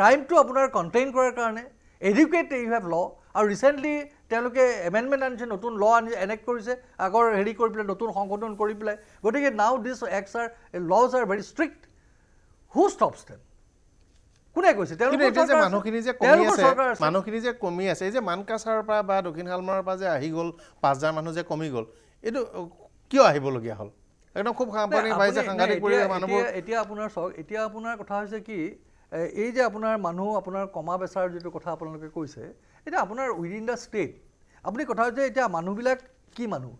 ক্ৰাইমটো আপোনাৰ কণ্টেইন কৰাৰ কাৰণে এডুকেট ইউ হেভ ল আৰু ৰিচেণ্টলি তেওঁলোকে এমেণ্ডমেণ্ট আনিছে নতুন ল আনি এনেক্ট কৰিছে আগৰ হেৰি কৰি পেলাই নতুন সংশোধন কৰি পেলাই গতিকে now this acts are laws are very strict who stops them কোনে কৈছে মানুহখিনি যে কমি আছে এই যে মানকাছাৰ পৰা বা দক্ষিণ শালমাৰৰ পৰা যে আহি গ'ল পাঁচ হাজাৰ মানুহ যে কমি গ'ল এইটো কিয় আহিবলগীয়া হ'ল একদম খুব সাংঘাতিক এতিয়া আপোনাৰ চাওক এতিয়া আপোনাৰ কথা হৈছে কি এই যে আপোনাৰ মানুহ আপোনাৰ কমা বেচাৰ যিটো কথা আপোনালোকে কৈছে এতিয়া আপোনাৰ উইডিন দ্য ষ্টেট আপুনি কথা হৈছে এতিয়া মানুহবিলাক কি মানুহ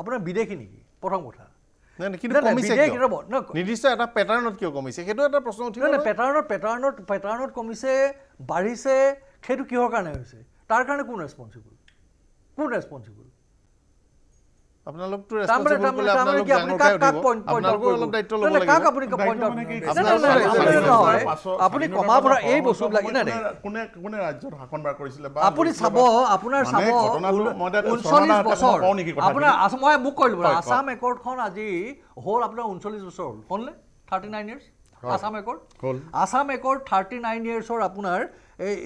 আপোনাৰ বিদেশী নেকি প্ৰথম কথা নাই নাই কিন্তু নিৰ্দিষ্ট এটা পেটাৰ্ণত কিয় কমিছে সেইটো এটা প্ৰশ্ন উঠিব নাই পেটাৰ্ণত পেটাৰ্ণত কমিছে বাঢ়িছে সেইটো কিহৰ কাৰণে হৈছে তাৰ কাৰণে কোন ৰেছপঞ্চিবল কোন ৰেছপঞ্চিবল আপোনালোকটো আপুনি কমাব মই কৈ আছাম একৰ্ডখন আজি হ'ল আপোনাৰ ঊনচল্লিশ বছৰ হ'ল শুনলে thirty nine years Assam accord Assam আপোনাৰ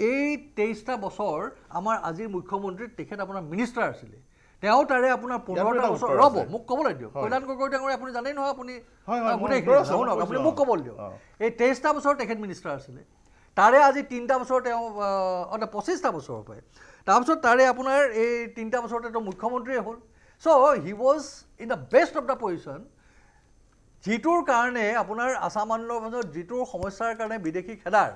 এই তেইছটা বছৰ আমাৰ আজিৰ মুখ্যমন্ত্ৰী তেখেত আপোনাৰ মিনিষ্টাৰ আছিলে তেওঁ তাৰে আপোনাৰ পোন্ধৰটা বছৰ ৰ'ব মোক ক'বলৈ দিয়ক কল্যাণ গগৈ ডাঙৰীয়া আপুনি জানেই নহয় আপুনি আপুনি মোক ক'বলৈ দিয়ক এই তেইছটা বছৰ তেখেত মিনিষ্টাৰ আছিলে তাৰে আজি তিনিটা বছৰ তেওঁ অঁ পঁচিছটা বছৰৰ হয় তাৰপিছত তাৰে আপোনাৰ এই তিনিটা বছৰতে তেওঁ মুখ্যমন্ত্ৰীয়ে হ'ল so' he was in the best of the position যিটোৰ কাৰণে আপোনাৰ আছাম আন্দোলনৰ মাজত যিটো সমস্যাৰ কাৰণে বিদেশী খেদাৰ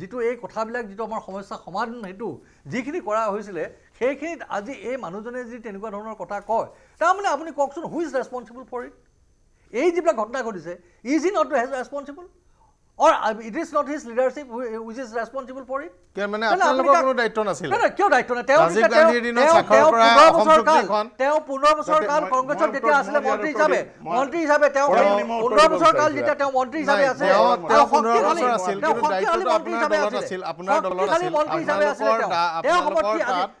যিটো এই কথাবিলাক যিটো আমাৰ সমস্যা সমাধান সেইটো যিখিনি কৰা হৈছিলে সেইখিনিত আজি এই মানুহজনে যদি তেনেকুৱা ধৰণৰ কথা কয় তাৰমানে আপুনি কওকচোন হুইজ ৰেছপনচিবল ফৰ ইট এই যিবিলাক ঘটনা ঘটিছে is he not his responsible তেওঁ পোন্ধৰ বছৰ কাল কংগ্ৰেছত যেতিয়া আছিলে মন্ত্ৰী হিচাপে মন্ত্ৰী হিচাপে তেওঁ পোন্ধৰ বছৰ কাল যেতিয়া তেওঁ মন্ত্ৰী হিচাপে আছিলে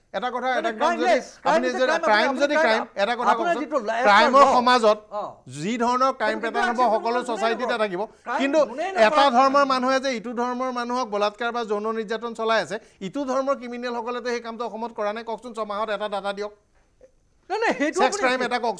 এটা কথা এটা আপুনি যদি ক্ৰাইম যদি ক্ৰাইমৰ সমাজত যি ধৰণৰ ক্ৰাইম পেটাৰ্ণ হ'ব সকলো ছ'চাইটিতে থাকিব কিন্তু এটা ধৰ্মৰ মানুহে যে ইটো ধৰ্মৰ মানুহক বলাৎকাৰ বা যৌন নিৰ্যাতন চলাই আছে ইটো ধৰ্মৰ ক্ৰিমিনেলসকলেতো সেই কামটো অসমত কৰা নাই কওকচোন ছমাহত এটা ডাটা দিয়ক পৃথিৱীৰ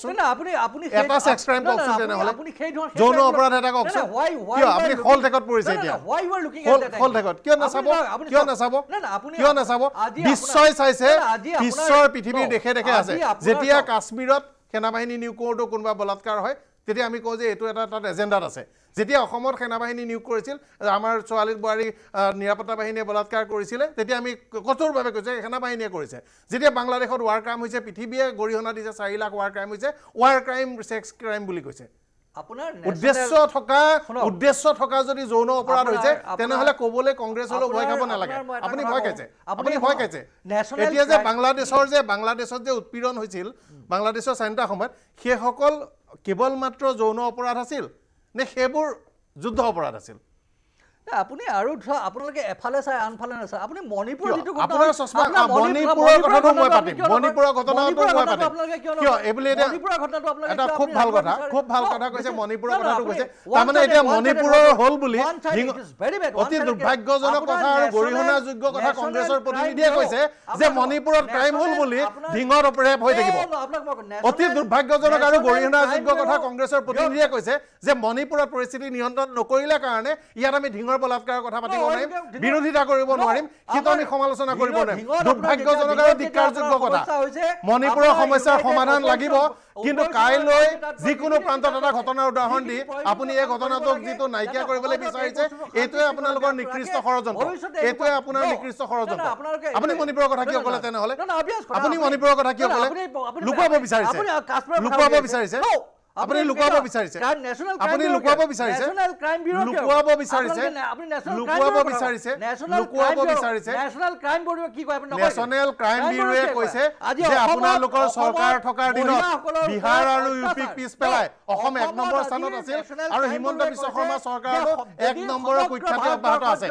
দেশে দেখে আছে যেতিয়া কাশ্মীৰত সেনাবাহিনী নিয়োগ কৰোঁতেও কোনোবা বলাৎকাৰ হয় তেতিয়া আমি কওঁ যে এইটো এটা এজেণ্ডাত আছে যেতিয়া অসমত সেনাবাহিনী নিয়োগ কৰিছিল আমাৰ ছোৱালী বোৱাৰী নিৰাপত্তা বাহিনীয়ে বলাৎকাৰ কৰিছিলে তেতিয়া আমি কঠোৰভাৱে কৈছোঁ সেনাবাহিনীয়ে কৰিছে যেতিয়া বাংলাদেশত ৱাৰ ক্ৰাইম হৈছে পৃথিৱীয়ে গৰিহণা দিছে চাৰি লাখ ৱাৰ ক্ৰাইম হৈছে ৱাৰ ক্ৰাইম ছেক্স ক্ৰাইম বুলি কৈছে বাংলাদেশৰ স্বাধীনতা সময়ত সেইসকল কেৱল মাত্ৰ যৌন অপৰাধ আছিল নে সেইবোৰ যুদ্ধ অপৰাধ আছিল আপুনি আৰু ধৰক আপোনালোকে এফালে চাই আনফালে নাচায় আপুনি মণিপুৰ প্ৰতিনিধিয়ে কৈছে যে মণিপুৰত ক্ৰাইম হ'ল বুলি ডিঙত অপৰেপ হৈ থাকিব অতি দুৰ্ভাগ্যজনক আৰু গৰিহণাযোগ্য কথা কংগ্ৰেছৰ প্ৰতিনিধিয়ে কৈছে যে মণিপুৰৰ পৰিস্থিতি নিয়ন্ত্ৰণ নকৰিলে কাৰণে ইয়াত আমি ডিঙৰ মণিপুৰৰ সমস্যাৰ সমাধান লাগিব কিন্তু কাইলৈ যিকোনো প্ৰান্তত এটা ঘটনাৰ উদাহৰণ দি আপুনি এই ঘটনাটোক যিটো নাইকিয়া কৰিবলৈ বিচাৰিছে এইটোৱে আপোনালোকৰ নিকৃষ্ট ষড়যন্ত্ৰ এইটোৱে আপোনাৰ নিকৃষ্ট ষড়যন্ত্ৰ আপুনি মণিপুৰৰ কথা কিয় ক'লে তেনেহ'লে আপুনি মণিপুৰৰ কথা কিয় ক'লে লুকুৱাব বিচাৰিছে লুকুৱাব বিচাৰিছে আপুনি লুকুৱাব বিচাৰিছে আপুনি লুকুৱাব বিচাৰিছে লুকুৱাব বিচাৰিছে লুকুৱাব বিচাৰিছে লুকুৱাব বিচাৰিছে নেশ্যনেল ক্ৰাইম ব্যুৰোৱে কৈছে যে আপোনালোকৰ চৰকাৰ থকাৰ দিনত বিহাৰ আৰু ইউপি পিছ পেলাই অসম এক নম্বৰ স্থানত আছিল আৰু হিমন্ত বিশ্ব শৰ্মা চৰকাৰ এক নম্বৰৰ কুখ্যাতি অব্যাহত আছে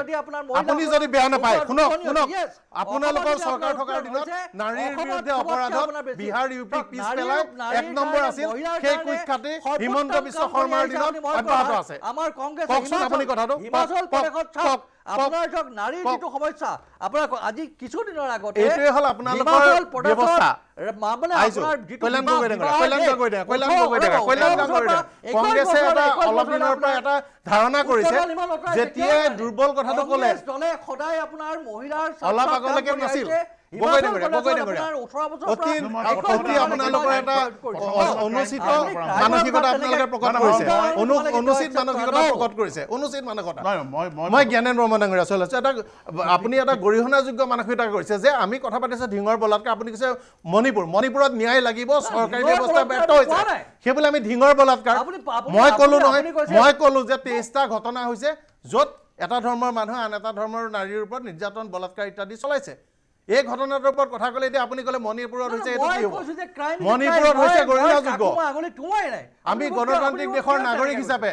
আপুনি যদি বেয়া নাপায় শুনক শুনক আপোনালোকৰ চৰকাৰ থকাৰ দিনত নাৰীৰ বিৰুদ্ধে অপৰাধত বিহাৰ ইউপি পিছ পেলাই এক নম্বৰ আছিল সেই কুখ্যাত কাটি হিমন্ত বিশ্ব শর্মার দিনত অব্যাহত আছে আমার কংগ্রেস আপনি কথাটো হিমাচল প্রদেশত ছাক আপনার ধরক নারীর যেটু সমস্যা আপনার আজি কিছু দিনের আগতে এইটো হল আপনার ব্যবস্থা মানে আপনার যেটু কল্যাণ গগৈ দেখা কল্যাণ গগৈ দেখা কল্যাণ গগৈ দেখা কল্যাণ কংগ্রেসে এটা অলপ দিনের পর এটা ধারণা করেছে যেতিয়া দুর্বল কথাটো কলে দলে সদায় আপোনাৰ মহিলাৰ অলপ আগলকে নাছিল মই জ্ঞানেন ৰমন ডাঙৰীয়া আচলতে এটা আপুনি এটা গৰিহণাযোগ্য মানসিকতা কৰিছে যে আমি কথা পাতিছো ঢিঙৰ বলাতকৈ আপুনি কৈছে মণিপুৰ মণিপুৰত ন্যায় লাগিব চৰকাৰী ব্যৱস্থা ব্যৰ্থ হৈছে সেইবুলি আমি ঢিঙৰ বলাৎকাৰ মই কলো নহয় মই কলো যে তেইছটা ঘটনা হৈছে য'ত এটা ধৰ্মৰ মানুহে আন এটা ধৰ্মৰ নাৰীৰ ওপৰত নিৰ্যাতন বলাৎকাৰ ইত্যাদি চলাইছে এই ঘটনাটোৰ ওপৰত কথা ক'লে এতিয়া আপুনি ক'লে মণিপুৰত হৈছে এইটো মণিপুৰত হৈছে গৰিলা যুগ আমি গণতান্ত্ৰিক দেশৰ নাগৰিক হিচাপে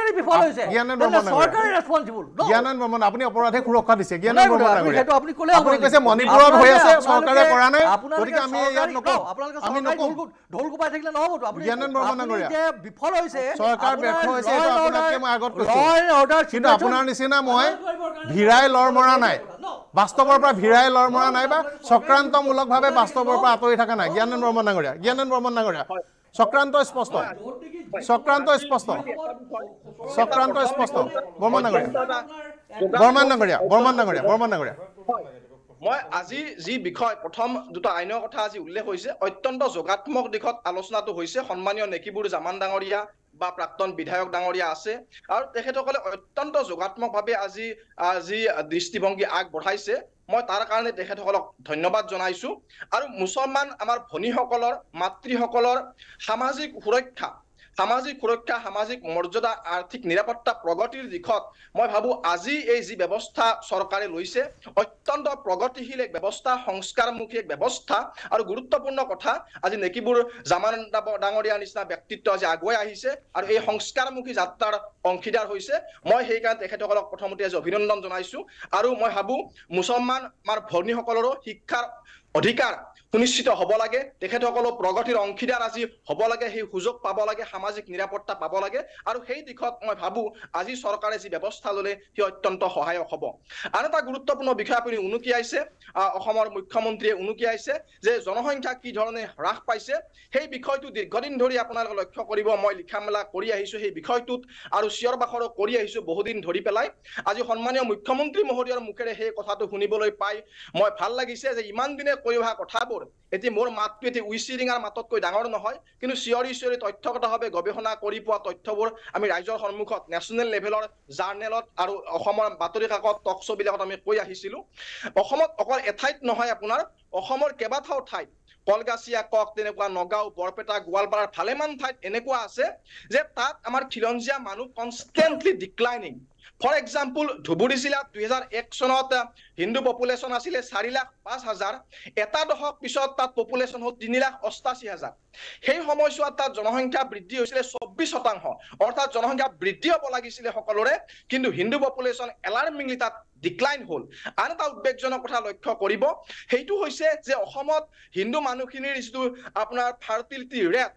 জানি বিফল হৈছে জ্ঞানেন ব্ৰহ্মণ চৰকাৰে ৰেছপঞ্চিবল জ্ঞানেন আপুনি অপৰাধে সুৰক্ষা দিছে জ্ঞানেন ব্ৰহ্মণ আপুনি কলে আপুনি কৈছে মণিপুৰত হৈ আছে চৰকাৰে কৰা নাই গতিকে আমি ইয়াত নকওঁ ঢোল কোবাই থাকিলে নহবতো আপুনি জ্ঞানেন ব্ৰহ্মণ গৰিয়া বিফল হৈছে চৰকাৰ ব্যৰ্থ হৈছে এটো আপোনাকে মই আগত কৈছো কিন্তু আপোনাৰ নিচিনা মই ভিৰাই লৰ মৰা নাই বাস্তৱৰ পৰা ভিৰাই লৰ মৰা নাই বা চক্ৰান্তমূলকভাৱে বাস্তৱৰ পৰা আঁতৰি থকা নাই জ্ঞানেন ব্ৰহ্মণ ডাঙৰীয়া জ্ঞানেন ব্ৰহ্মণ ডাঙৰীয়া চক্ৰান্ত স্পষ্ট চক্ৰান্ত স্পষ্ট চক্ৰান্ত স্পষ্ট বৰ্মন নগৰীয়া বৰ্মন নগৰীয়া বৰ্মন নগৰীয়া বৰ্মন নগৰীয়া মই আজি যি বিষয় প্ৰথম দুটা আইনৰ কথা আজি উল্লেখ হৈছে অত্যন্ত যোগাত্মক দিশত আলোচনাটো হৈছে সন্মানীয় নেকিবোৰ জামান ডাঙৰীয়া বা প্ৰাক্তন বিধায়ক ডাঙৰীয়া আছে আৰু তেখেতসকলে অত্যন্ত যোগাত্মকভাৱে আজি যি দৃষ্টিভংগী আগবঢ়াইছে মই তাৰ কাৰণে তেখেতসকলক ধন্যবাদ জনাইছো আৰু মুছলমান আমাৰ ভনীসকলৰ মাতৃসকলৰ সামাজিক সুৰক্ষা সামাজিক সুৰক্ষা সামাজিক মৰ্যাদা আৰ্থিক নিৰাপত্তা প্ৰগতিৰ দিশত মই ভাবোঁ আজি এই যি ব্যৱস্থা চৰকাৰে লৈছে অত্যন্ত প্ৰগতিশীল এক ব্যৱস্থা সংস্কাৰমুখী এক ব্যৱস্থা আৰু গুৰুত্বপূৰ্ণ কথা আজি নেকিবোৰ জামান ডাঙৰীয়াৰ নিচিনা ব্যক্তিত্ব আজি আগুৱাই আহিছে আৰু এই সংস্কাৰমুখী যাত্ৰাৰ অংশীদাৰ হৈছে মই সেইকাৰণে তেখেতসকলক প্ৰথমতে আজি অভিনন্দন জনাইছোঁ আৰু মই ভাবোঁ মুছলমান আমাৰ ভনীসকলৰো শিক্ষাৰ অধিকাৰ সুনিশ্চিত হ'ব লাগে তেখেতসকলৰ প্ৰগতিৰ অংশীদাৰ আজি হ'ব লাগে সেই সুযোগ পাব লাগে সামাজিক নিৰাপত্তা পাব লাগে আৰু সেই দিশত মই ভাবো আজি চৰকাৰে যি ব্যৱস্থা ল'লে সি অত্যন্ত সহায়ক হ'ব আৰু এটা গুৰুত্বপূৰ্ণ বিষয় আপুনি উনুকিয়াইছে অসমৰ মুখ্যমন্ত্ৰীয়ে উনুকিয়াইছে যে জনসংখ্যা কি ধৰণে হ্ৰাস পাইছে সেই বিষয়টো দীৰ্ঘদিন ধৰি আপোনালোকে লক্ষ্য কৰিব মই লিখা মেলা কৰি আহিছো সেই বিষয়টোত আৰু চিঞৰ বাখৰো কৰি আহিছো বহুদিন ধৰি পেলাই আজি সন্মানীয় মুখ্যমন্ত্ৰী মহোদয়ৰ মুখেৰে সেই কথাটো শুনিবলৈ পাই মই ভাল লাগিছে যে ইমান দিনে কৈ অহা কথাবোৰ মোৰ এতিয়া মোৰ মাতটো এতিয়া উইচিৰিঙাৰ মাততকৈ ডাঙৰ নহয় কিন্তু চিঞৰি চিঞৰি তথ্যগতভাৱে গৱেষণা কৰি পোৱা তথ্যবোৰ আমি ৰাইজৰ সন্মুখত নেশ্যনেল লেভেলৰ জাৰ্নেলত আৰু অসমৰ বাতৰি কাকত টক শ্ববিলাকত আমি কৈ আহিছিলোঁ অসমত অকল এঠাইত নহয় আপোনাৰ অসমৰ কেইবাঠাও ঠাইত কলগাছিয়া কক তেনেকুৱা নগাঁও বৰপেটা গোৱালপাৰাৰ ভালেমান ঠাইত এনেকুৱা আছে যে তাত আমাৰ খিলঞ্জীয়া মানুহ constantly declining for example Dhubri জিলাত দুহেজাৰ এক চনত হিন্দু পপুলেশ্যন আছিলে চাৰি লাখ পাঁচ হাজাৰ এটা দশক পিছত তাত পপুলেশ্যন হ'ল তিনি লাখ অষ্টাশী হাজাৰ সেই সময়ছোৱাত তাত জনসংখ্যা বৃদ্ধি হৈছিলে চৌব্বিছ শতাংশ অৰ্থাৎ জনসংখ্যা বৃদ্ধি হ'ব লাগিছিলে সকলোৰে কিন্তু হিন্দু পপুলেশ্যন এলাৰ্মিংলি তাত ডিক্লাইন হ'ল আন এটা উদ্বেগজনক কথা লক্ষ্য কৰিব সেইটো হৈছে যে অসমত হিন্দু মানুহখিনিৰ যিটো আপোনাৰ fertility rate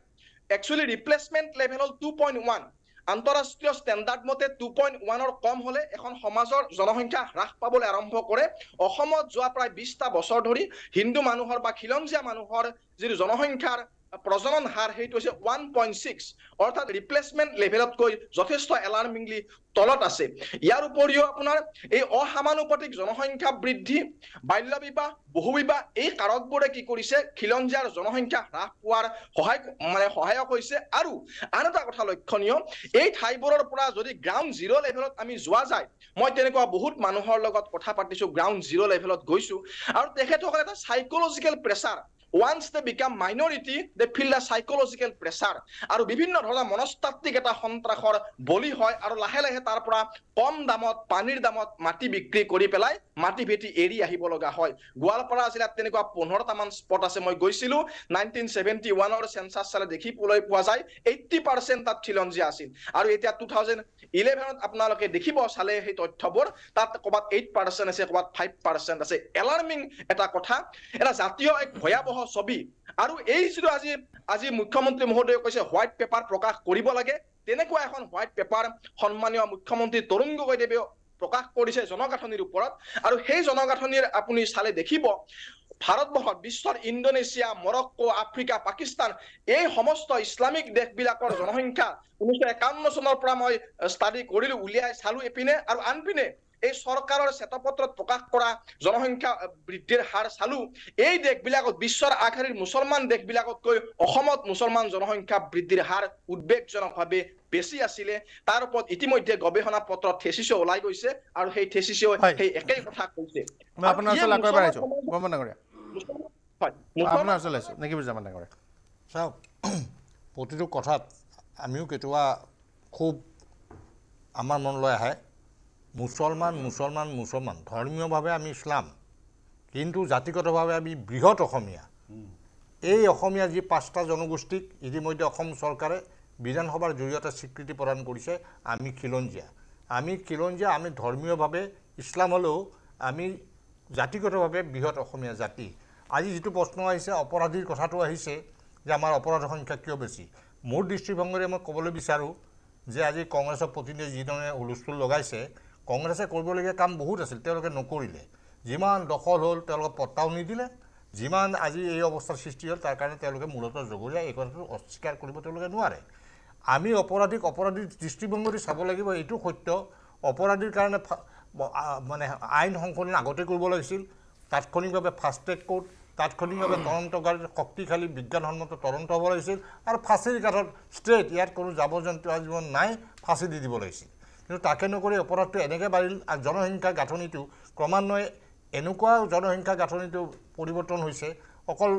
actually replacement level হ'ল টু পইণ্ট ওৱান আন্তঃৰাষ্ট্ৰীয় ষ্টেণ্ডাৰ্ড মতে টু পইণ্ট ওৱানৰ কম হ'লে এখন সমাজৰ জনসংখ্যা হ্ৰাস পাবলৈ আৰম্ভ কৰে অসমত যোৱা প্ৰায় বিশটা বছৰ ধৰি হিন্দু মানুহৰ বা খিলঞ্জীয়া মানুহৰ যিটো জনসংখ্যাৰ প্ৰজনন হাৰ সেইটো হৈছে ওৱান পইণ্ট ছিক্স অৰ্থাৎ ৰিপ্লেচমেণ্ট লেভেলতকৈ যথেষ্ট এলাৰ্মিংলি তলত আছে ইয়াৰ উপৰিও আপোনাৰ এই অসামানুপাতিক জনসংখ্যা বৃদ্ধি বাল্য বিবাহ বহুবিবাহ এই কাৰকবোৰে কি কৰিছে খিলঞ্জীয়াৰ জনসংখ্যা হ্ৰাস পোৱাৰ সহায় মানে সহায়ক হৈছে আৰু আন এটা কথা লক্ষণীয় এই ঠাইবোৰৰ পৰা যদি গ্ৰাউণ্ড জিৰ' লেভেলত আমি যোৱা যায় মই তেনেকুৱা বহুত মানুহৰ লগত কথা পাতিছো গ্ৰাউণ্ড জিৰ' লেভেলত গৈছো আৰু তেখেতসকলে এটা psychological pressure once they become minority they feel the psychological pressure আৰু বিভিন্ন ধৰণৰ মনস্তাত্বিক এটা সন্ত্ৰাসৰ বলি হয় আৰু লাহে লাহে তাৰ পৰা কম দামত পানীৰ দামত মাটি বিক্ৰী কৰি পেলাই মাটি ভেটি এৰি আহিব লগা হয় গোৱালপাৰা জিলাত তেনেকুৱা পোন্ধৰটামান স্পট আছে মই গৈছিলো নাইনটিন ছেভেণ্টি ওৱানৰ চেঞ্চাছ চালে দেখিবলৈ পোৱা যায় এইটি পাৰ্চেণ্ট তাত খিলঞ্জীয়া আছিল আৰু এতিয়া টু থাউজেণ্ড ইলেভেনত আপোনালোকে দেখিব চালে সেই তথ্যবোৰ তাত ক'ৰবাত এইট পাৰ্চেণ্ট আছে ক'ৰবাত ফাইভ পাৰ্চেণ্ট আছে এলাৰ্মিং এটা কথা এটা জাতীয় এক ভয়াৱহ ছবি আৰু এই যিটো আজি আজি মুখ্যমন্ত্ৰী মহোদয়ে কৈছে হোৱাইট পেপাৰ প্ৰকাশ কৰিব লাগে তেনেকুৱা এখন হোৱাইট পেপাৰ সন্মানীয় মুখ্যমন্ত্ৰী তৰুণ গগৈদেৱে প্ৰকাশ কৰিছে জনগাঁথনিৰ ওপৰত আৰু সেই জনগাঁথনিৰ আপুনি চালে দেখিব ভাৰতবৰ্ষত বিশ্বৰ ইণ্ডোনেছিয়া মৰক্কো আফ্ৰিকা পাকিস্তান এই সমস্ত ইছলামিক দেশবিলাকৰ জনসংখ্যা ঊনৈছশ একাৱন্ন চনৰ পৰা মই ষ্টাডি কৰিলো উলিয়াই চালো এপিনে আৰু আনপিনে এই চৰকাৰৰ শ্বেতপত্ৰত প্ৰকাশ কৰা জনসংখ্যা বৃদ্ধিৰ হাৰ চালো এই দেশবিলাকত বিশ্বৰ আগশাৰীৰ মুছলমান দেশবিলাকতকৈ অসমত মুছলমান জনসংখ্যা বৃদ্ধিৰ হাৰ উদ্বেগজনকভাৱে বেছি আছিলে তাৰ ওপৰত ইতিমধ্যে গৱেষণা পত্ৰ থেচিছে ওলাই গৈছে আৰু সেই থেচিছে সেই একেই কথা কৈছে চাওক প্ৰতিটো কথাত আমিও কেতিয়াবা খুব আমাৰ মনলৈ আহে মুছলমান মুছলমান মুছলমান ধৰ্মীয়ভাৱে আমি ইছলাম কিন্তু জাতিগতভাৱে আমি বৃহৎ অসমীয়া এই অসমীয়া যি পাঁচটা জনগোষ্ঠীক ইতিমধ্যে অসম চৰকাৰে বিধানসভাৰ জৰিয়তে স্বীকৃতি প্ৰদান কৰিছে আমি খিলঞ্জীয়া আমি খিলঞ্জীয়া আমি ধৰ্মীয়ভাৱে ইছলাম হ'লেও আমি জাতিগতভাৱে বৃহৎ অসমীয়া জাতি আজি যিটো প্ৰশ্ন আহিছে অপৰাধীৰ কথাটো আহিছে যে আমাৰ অপৰাধৰ সংখ্যা কিয় বেছি মোৰ দৃষ্টিভংগীৰে মই ক'বলৈ বিচাৰোঁ যে আজি কংগ্ৰেছৰ প্ৰতিনিধিয়ে যিধৰণে হুলস্থুল লগাইছে কংগ্ৰেছে কৰিবলগীয়া কাম বহুত আছিল তেওঁলোকে নকৰিলে যিমান দখল হ'ল তেওঁলোকে পত্তাও নিদিলে যিমান আজি এই অৱস্থাৰ সৃষ্টি হ'ল তাৰ কাৰণে তেওঁলোকে মূলত জগৰীয়া এই কথাটো অস্বীকাৰ কৰিব তেওঁলোকে নোৱাৰে আমি অপৰাধীক অপৰাধীৰ দৃষ্টিভংগী চাব লাগিব এইটো সত্য অপৰাধীৰ কাৰণে মানে আইন সংশোধন আগতে কৰিব লাগিছিল তাৎক্ষণিকভাৱে ফাষ্ট ফাষ্টট্ৰেক ক'ৰ্ট তাৎক্ষণিকভাৱে তদন্তকাৰীৰ শক্তিশালী বিজ্ঞানসন্মত তদন্ত হ'ব লাগিছিল আৰু ফাঁচীৰ কাঠত ষ্ট্ৰেট ইয়াত কোনো যাৱ জন্তু আজীৱন নাই ফাঁচী দি দিব লাগিছিল কিন্তু তাকে নকৰি অপৰাধটো এনেকৈ বাঢ়িল আৰু জনসংখ্যা গাঁথনিটো ক্ৰমান্বয়ে এনেকুৱা জনসংখ্যা গাঁথনিটো পৰিৱৰ্তন হৈছে অকল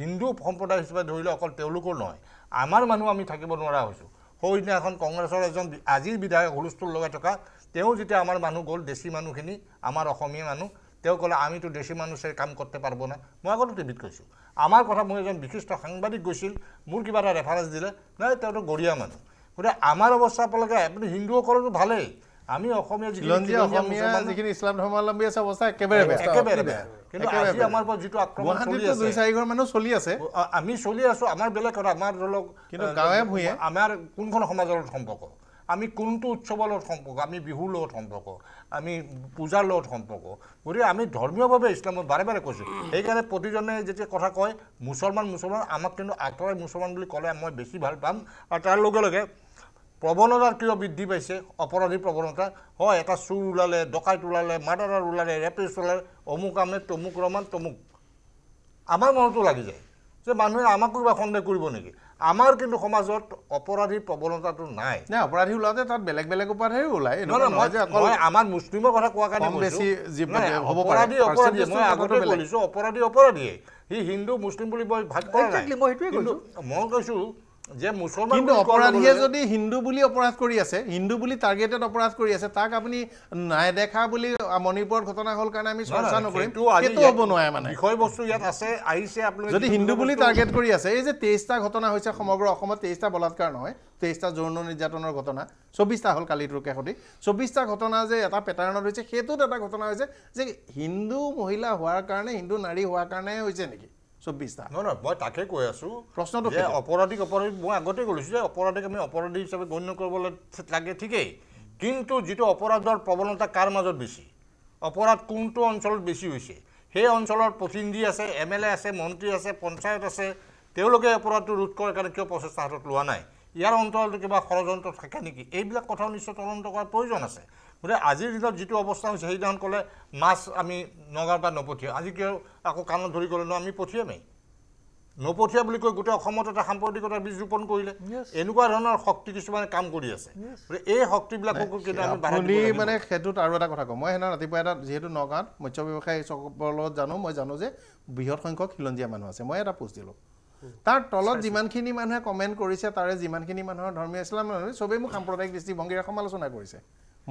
হিন্দু সম্প্ৰদায় হিচাপে ধৰি লওক অকল তেওঁলোকৰ নহয় আমাৰ মানুহ আমি থাকিব নোৱাৰা হৈছোঁ সৌদিনাখন কংগ্ৰেছৰ এজন আজিৰ বিধায়ক হুলস্থুল লগাই থকা তেওঁ যেতিয়া আমাৰ মানুহ গ'ল দেশী মানুহখিনি আমাৰ অসমীয়া মানুহ তেওঁ ক'লে আমিতো দেশী মানুহে কাম কৰিব পাৰিব না মই আগতে টিভিত কৈছোঁ আমাৰ কথা মোৰ এজন বিশিষ্ট সাংবাদিক গৈছিল মোৰ কিবা এটা ৰেফাৰেঞ্চ দিলে নাই তেওঁতো গৰীয়া মানুহ গতিকে আমাৰ অৱস্থা আপোনালোকে আপুনি হিন্দুসকলৰতো ভালেই আমি অসমীয়া যিখিনি ইছলাম ধৰ্মাৱলম্বী আমি চলি আছো আমাৰ বেলেগ কথা আমাৰ ধৰক আমাৰ কোনখন সমাজৰ লগত সম্পৰ্ক আমি কোনটো উৎসৱৰ লগত সম্পৰ্ক আমি বিহুৰ লগত সম্পৰ্ক আমি পূজাৰ লগত সম্পৰ্ক গতিকে আমি ধৰ্মীয়ভাৱে ইছলামত বাৰে বাৰে কৈছোঁ সেইকাৰণে প্ৰতিজনে যেতিয়া কথা কয় মুছলমান মুছলমান আমাক কিন্তু আঁতৰাই মুছলমান বুলি ক'লে মই বেছি ভাল পাম আৰু তাৰ লগে লগে প্ৰৱণতা কিয় বৃদ্ধি পাইছে অপৰাধী প্ৰৱণতা হয় এটা চোৰ ওলালে ডকাইত ওলালে মাৰ্ডাৰ ওলালে ৰেপিষ্ট ওলালে অমুক আমে তমুক ৰমান তমুক আমাৰ মনতো লাগি যায় যে মানুহে আমাকো কিবা সন্দেহ কৰিব নেকি আমাৰ কিন্তু সমাজত অপৰাধীৰ প্ৰৱণতাটো নাই নাই অপৰাধী ওলাওঁতে তাত বেলেগ বেলেগ উপাধিও ওলায় মই আমাৰ মুছলিমৰ কথা কোৱাৰ কাৰণে অপৰাধী অপৰাধীয়ে সি হিন্দু মুছলিম বুলি মই ভাগ কৰোঁ মই কৈছোঁ যে মুছলমান কিন্তু অপৰাধিয়ে যদি হিন্দু বুলি অপৰাধ কৰি আছে হিন্দু বুলি টাৰ্গেটেড অপৰাধ কৰি আছে তাক আপুনি নাই দেখা বুলি মণিপুৰ ঘটনা হল কাৰণে আমি চৰ্চা নকৰিম সেইটো হ'ব নোৱাৰে মানে বিষয়বস্তু ইয়াত আছে আহিছে আপুনি যদি হিন্দু বুলি টাৰ্গেট কৰি আছে এই যে তেইশটা ঘটনা হৈছে সমগ্ৰ অসমত তেইশটা বলাৎকাৰ নহয় তেইশটা যৌন নিৰ্যাতনৰ ঘটনা চৌবিশটা হল কালিটোকে সৈতে চৌবিশটা ঘটনা যে এটা পেটাৰ্ণত হৈছে সেইটোত এটা ঘটনা হৈছে যে হিন্দু মহিলা হোৱাৰ কাৰণে হিন্দু নাৰী হোৱাৰ কাৰণে হৈছে নেকি চৌব্বিছটা নহয় নহয় মই তাকে কৈ আছোঁ প্ৰশ্নটো অপৰাধিক অপৰাধী মই আগতে কৈছোঁ যে অপৰাধীক আমি অপৰাধী হিচাপে গণ্য কৰিবলৈ লাগে ঠিকেই কিন্তু যিটো অপৰাধৰ প্ৰৱণতা কাৰ মাজত বেছি অপৰাধ কোনটো অঞ্চলত বেছি হৈছে সেই অঞ্চলৰ প্ৰতিনিধি আছে এম এল এ আছে মন্ত্ৰী আছে পঞ্চায়ত আছে তেওঁলোকে অপৰাধটো ৰোধ কৰাৰ কাৰণে কিয় প্ৰচেষ্টা হাতত লোৱা নাই ইয়াৰ অন্তৰত কিবা ষড়যন্ত্ৰ থাকে নেকি এইবিলাক কথাও নিশ্চয় তদন্ত কৰাৰ প্ৰয়োজন আছে গতিকে আজিৰ দিনত যিটো অৱস্থা হৈছে সেইদিনাখন ক'লে মাছ আমি নগাঁৱৰ পৰা নপঠিয়াওঁ আজি কিয় আকৌ কাণত ধৰি ক'লে ন আমি পঠিয়ামেই নপঠিয়া বুলি কৈ গোটেই অসমত এটা সাম্প্ৰতিকতা বীজ ৰোপণ কৰিলে এনেকুৱা ধৰণৰ শক্তি কিছুমানে কাম কৰি আছে গতিকে এই শক্তিবিলাককো আপুনি মানে সেইটোত আৰু এটা কথা কওঁ মই সেইদিনা ৰাতিপুৱা এটা যিহেতু নগাঁৱত মৎস্য ব্যৱসায়ী চকৰ লগত জানো মই জানো যে বৃহৎ সংখ্যক খিলঞ্জীয়া মানুহ আছে মই এটা পোষ্ট দিলোঁ তাৰ তলত যিমানখিনি মানুহে কমেণ্ট কৰিছে তাৰে যিমানখিনি মানুহৰ ধৰ্মীয় ইছলাম মানুহ চবেই মোক সাম্প্ৰদায়িক দৃষ্টিভংগীৰে সমালোচনা কৰিছে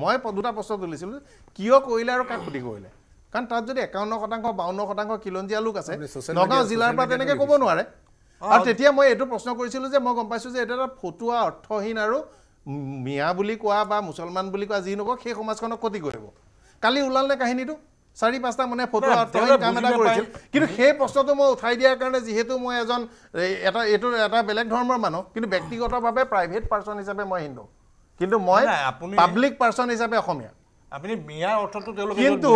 মই দুটা প্ৰশ্ন তুলিছিলোঁ কিয় কৰিলে আৰু কাক সুধি কৰিলে কাৰণ তাত যদি একাৱন্ন শতাংশ বাৱন্ন শতাংশ খিলঞ্জীয়া লোক আছে নগাঁও জিলাৰ পৰা তেনেকৈ ক'ব নোৱাৰে আৰু তেতিয়া মই এইটো প্ৰশ্ন কৰিছিলোঁ যে মই গম পাইছোঁ যে এইটো এটা ফটোৱা অৰ্থহীন আৰু মিয়া বুলি কোৱা বা মুছলমান বুলি কোৱা যি নকওক সেই সমাজখনক ক্ষতি কৰিব কালি ওলালনে কাহিনীটো চাৰি পাঁচটা মানে ফটোৱা অৰ্থহীন কাম এটা কৰিছিল কিন্তু সেই প্ৰশ্নটো মই উঠাই দিয়াৰ কাৰণে যিহেতু মই এজন এটা এইটো এটা বেলেগ ধৰ্মৰ মানুহ কিন্তু ব্যক্তিগতভাৱে প্ৰাইভেট পাৰ্চন হিচাপে মই হিন্দু কিন্তু মই পাব্লিক পাৰ্চন হিচাপে অসমীয়া আপুনি মিয়াৰ অৰ্থটো তেওঁলোকে কিন্তু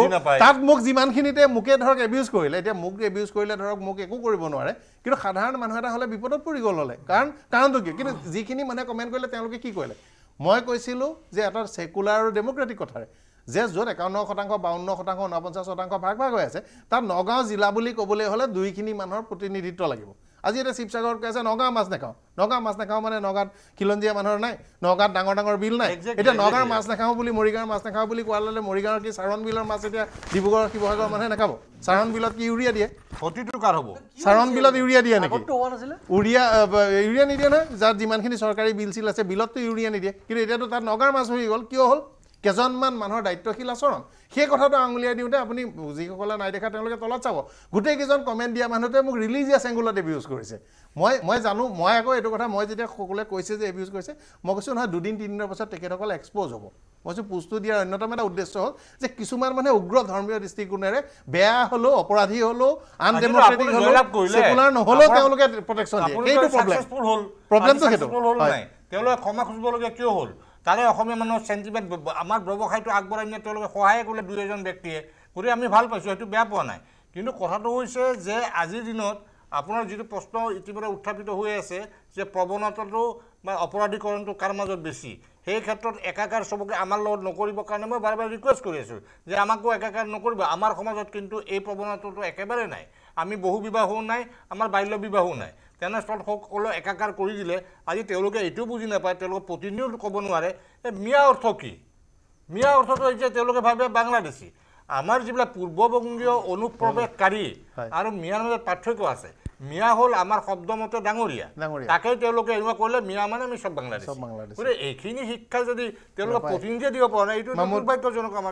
তাত মোক যিমানখিনিতে মোকে ধৰক এবিউজ কৰিলে এতিয়া মোক এবিউজ কৰিলে ধৰক মোক একো কৰিব নোৱাৰে কিন্তু সাধাৰণ মানুহ এটা হ'লে বিপদত পৰি গ'ল হ'লে কাৰণ কাৰণটো কি কিন্তু যিখিনি মানুহে কমেণ্ট কৰিলে তেওঁলোকে কি কৰিলে মই কৈছিলোঁ যে এটা ছেকুলাৰ আৰু ডেম'ক্ৰেটিক কথাৰে যে য'ত একাৱন্ন শতাংশ বাৱন্ন শতাংশ ঊনপঞ্চাছ শতাংশ ভাগ ভাগ হৈ আছে তাত নগাঁও জিলা বুলি ক'বলৈ হ'লে দুইখিনি মানুহৰ প্ৰতিনিধিত্ব লাগিব আজি এতিয়া শিৱসাগৰত কৈ আছে নগাঁও মাছ নাখাওঁ নগাঁও মাছ নাখাওঁ মানে নগাঁৱত খিলঞ্জীয়া মানুহৰ নাই নগাঁৱত ডাঙৰ ডাঙৰ বিল নাই এতিয়া নগাঁৱৰ মাছ নাখাওঁ বুলি মৰিগাঁৱৰ মাছ নাখাওঁ বুলি কোৱাৰ লগে মৰিগাঁৱৰ কি চাৰণ বিলৰ মাছ এতিয়া ডিব্ৰুগড় শিৱসাগৰ মানুহে নাখাব চাৰণ বিলত কি ইউৰিয়া দিয়ে প্ৰতিটো কাৰ হ'ব চাৰণ বিলত ইউৰিয়া দিয়ে নেকি ইউৰিয়া ইউৰিয়া নিদিয়ে নহয় যাৰ যিমানখিনি চৰকাৰী বিল চিল আছে বিলততো ইউৰিয়া নিদিয়ে কিন্তু এতিয়াতো তাত নগাঁৱৰ মাছ হৈ গ'ল কিয় হ'ল কেইজনমান মানুহৰ দায়িত্বশীল আচৰণ সেই কথাটো আঙুলিয়াই দিওঁতে আপুনি যিসকলে নাই দেখা তেওঁলোকে তলত চাব গোটেইকেইজন কমেণ্ট দিয়া মানুহতে মোক ৰিলিজিয়াছ এংগুলত এবিউজ কৰিছে মই মই জানো মই আকৌ এইটো কথা মই যেতিয়া সকলোৱে কৈছে যে এবিউজ কৰিছে মই কৈছোঁ নহয় দুদিন তিনিদিনৰ পাছত তেখেতসকল এক্সপ'জ হ'ব মই কৈছোঁ পুষ্টটো দিয়াৰ অন্যতম এটা উদ্দেশ্য হ'ল যে কিছুমান মানুহে উগ্ৰ ধৰ্মীয় দৃষ্টিকোণেৰে বেয়া হ'লেও অপৰাধী হ'লেও আন নহ'লেও তেওঁলোকে প্ৰটেকশ্যন দিয়ে তাৰে অসমীয়া মানুহৰ চেণ্টিমেণ্ট আমাৰ ব্যৱসায়টো আগবঢ়াই নিয়ে তেওঁলোকে সহায় কৰিলে দুই এজন ব্যক্তিয়ে গতিকে আমি ভাল পাইছোঁ সেইটো বেয়া পোৱা নাই কিন্তু কথাটো হৈছে যে আজিৰ দিনত আপোনাৰ যিটো প্ৰশ্ন ইতিমধ্যে উত্থাপিত হৈ আছে যে প্ৰৱণতাটো বা অপৰাধীকৰণটো কাৰ মাজত বেছি সেই ক্ষেত্ৰত একাকাৰ চবকে আমাৰ লগত নকৰিবৰ কাৰণে মই বাৰে বাৰে ৰিকুৱেষ্ট কৰি আছোঁ যে আমাকো একাকাৰ নকৰিব আমাৰ সমাজত কিন্তু এই প্ৰৱণতাটো একেবাৰে নাই আমি বহু বিবাহো নাই আমাৰ বাল্য বিবাহো নাই তেনেস্থলত সকলো একাকাৰ কৰি দিলে আজি তেওঁলোকে এইটোও বুজি নাপায় তেওঁলোকে প্ৰতিনিধিও ক'ব নোৱাৰে এই মিয়া অৰ্থ কি মিয়া অৰ্থটো হৈছে তেওঁলোকে ভাবে বাংলাদেশী আমাৰ যিবিলাক পূৰ্ববংগীয় অনুপ্ৰৱেশকাৰী আৰু মিয়াৰ মাজত পাৰ্থক্য আছে মিয়া হ'ল আমাৰ শব্দমতে ডাঙৰীয়া তাকেই তেওঁলোকে এনেকুৱা কৰিলে মিয়া মানে আমি চব বাংলাদেশ গতিকে এইখিনি শিক্ষা যদি তেওঁলোকে প্ৰতিনিধিয়ে দিব পৰা নাই এইটো দুৰ্ভাগ্যজনক আমাৰ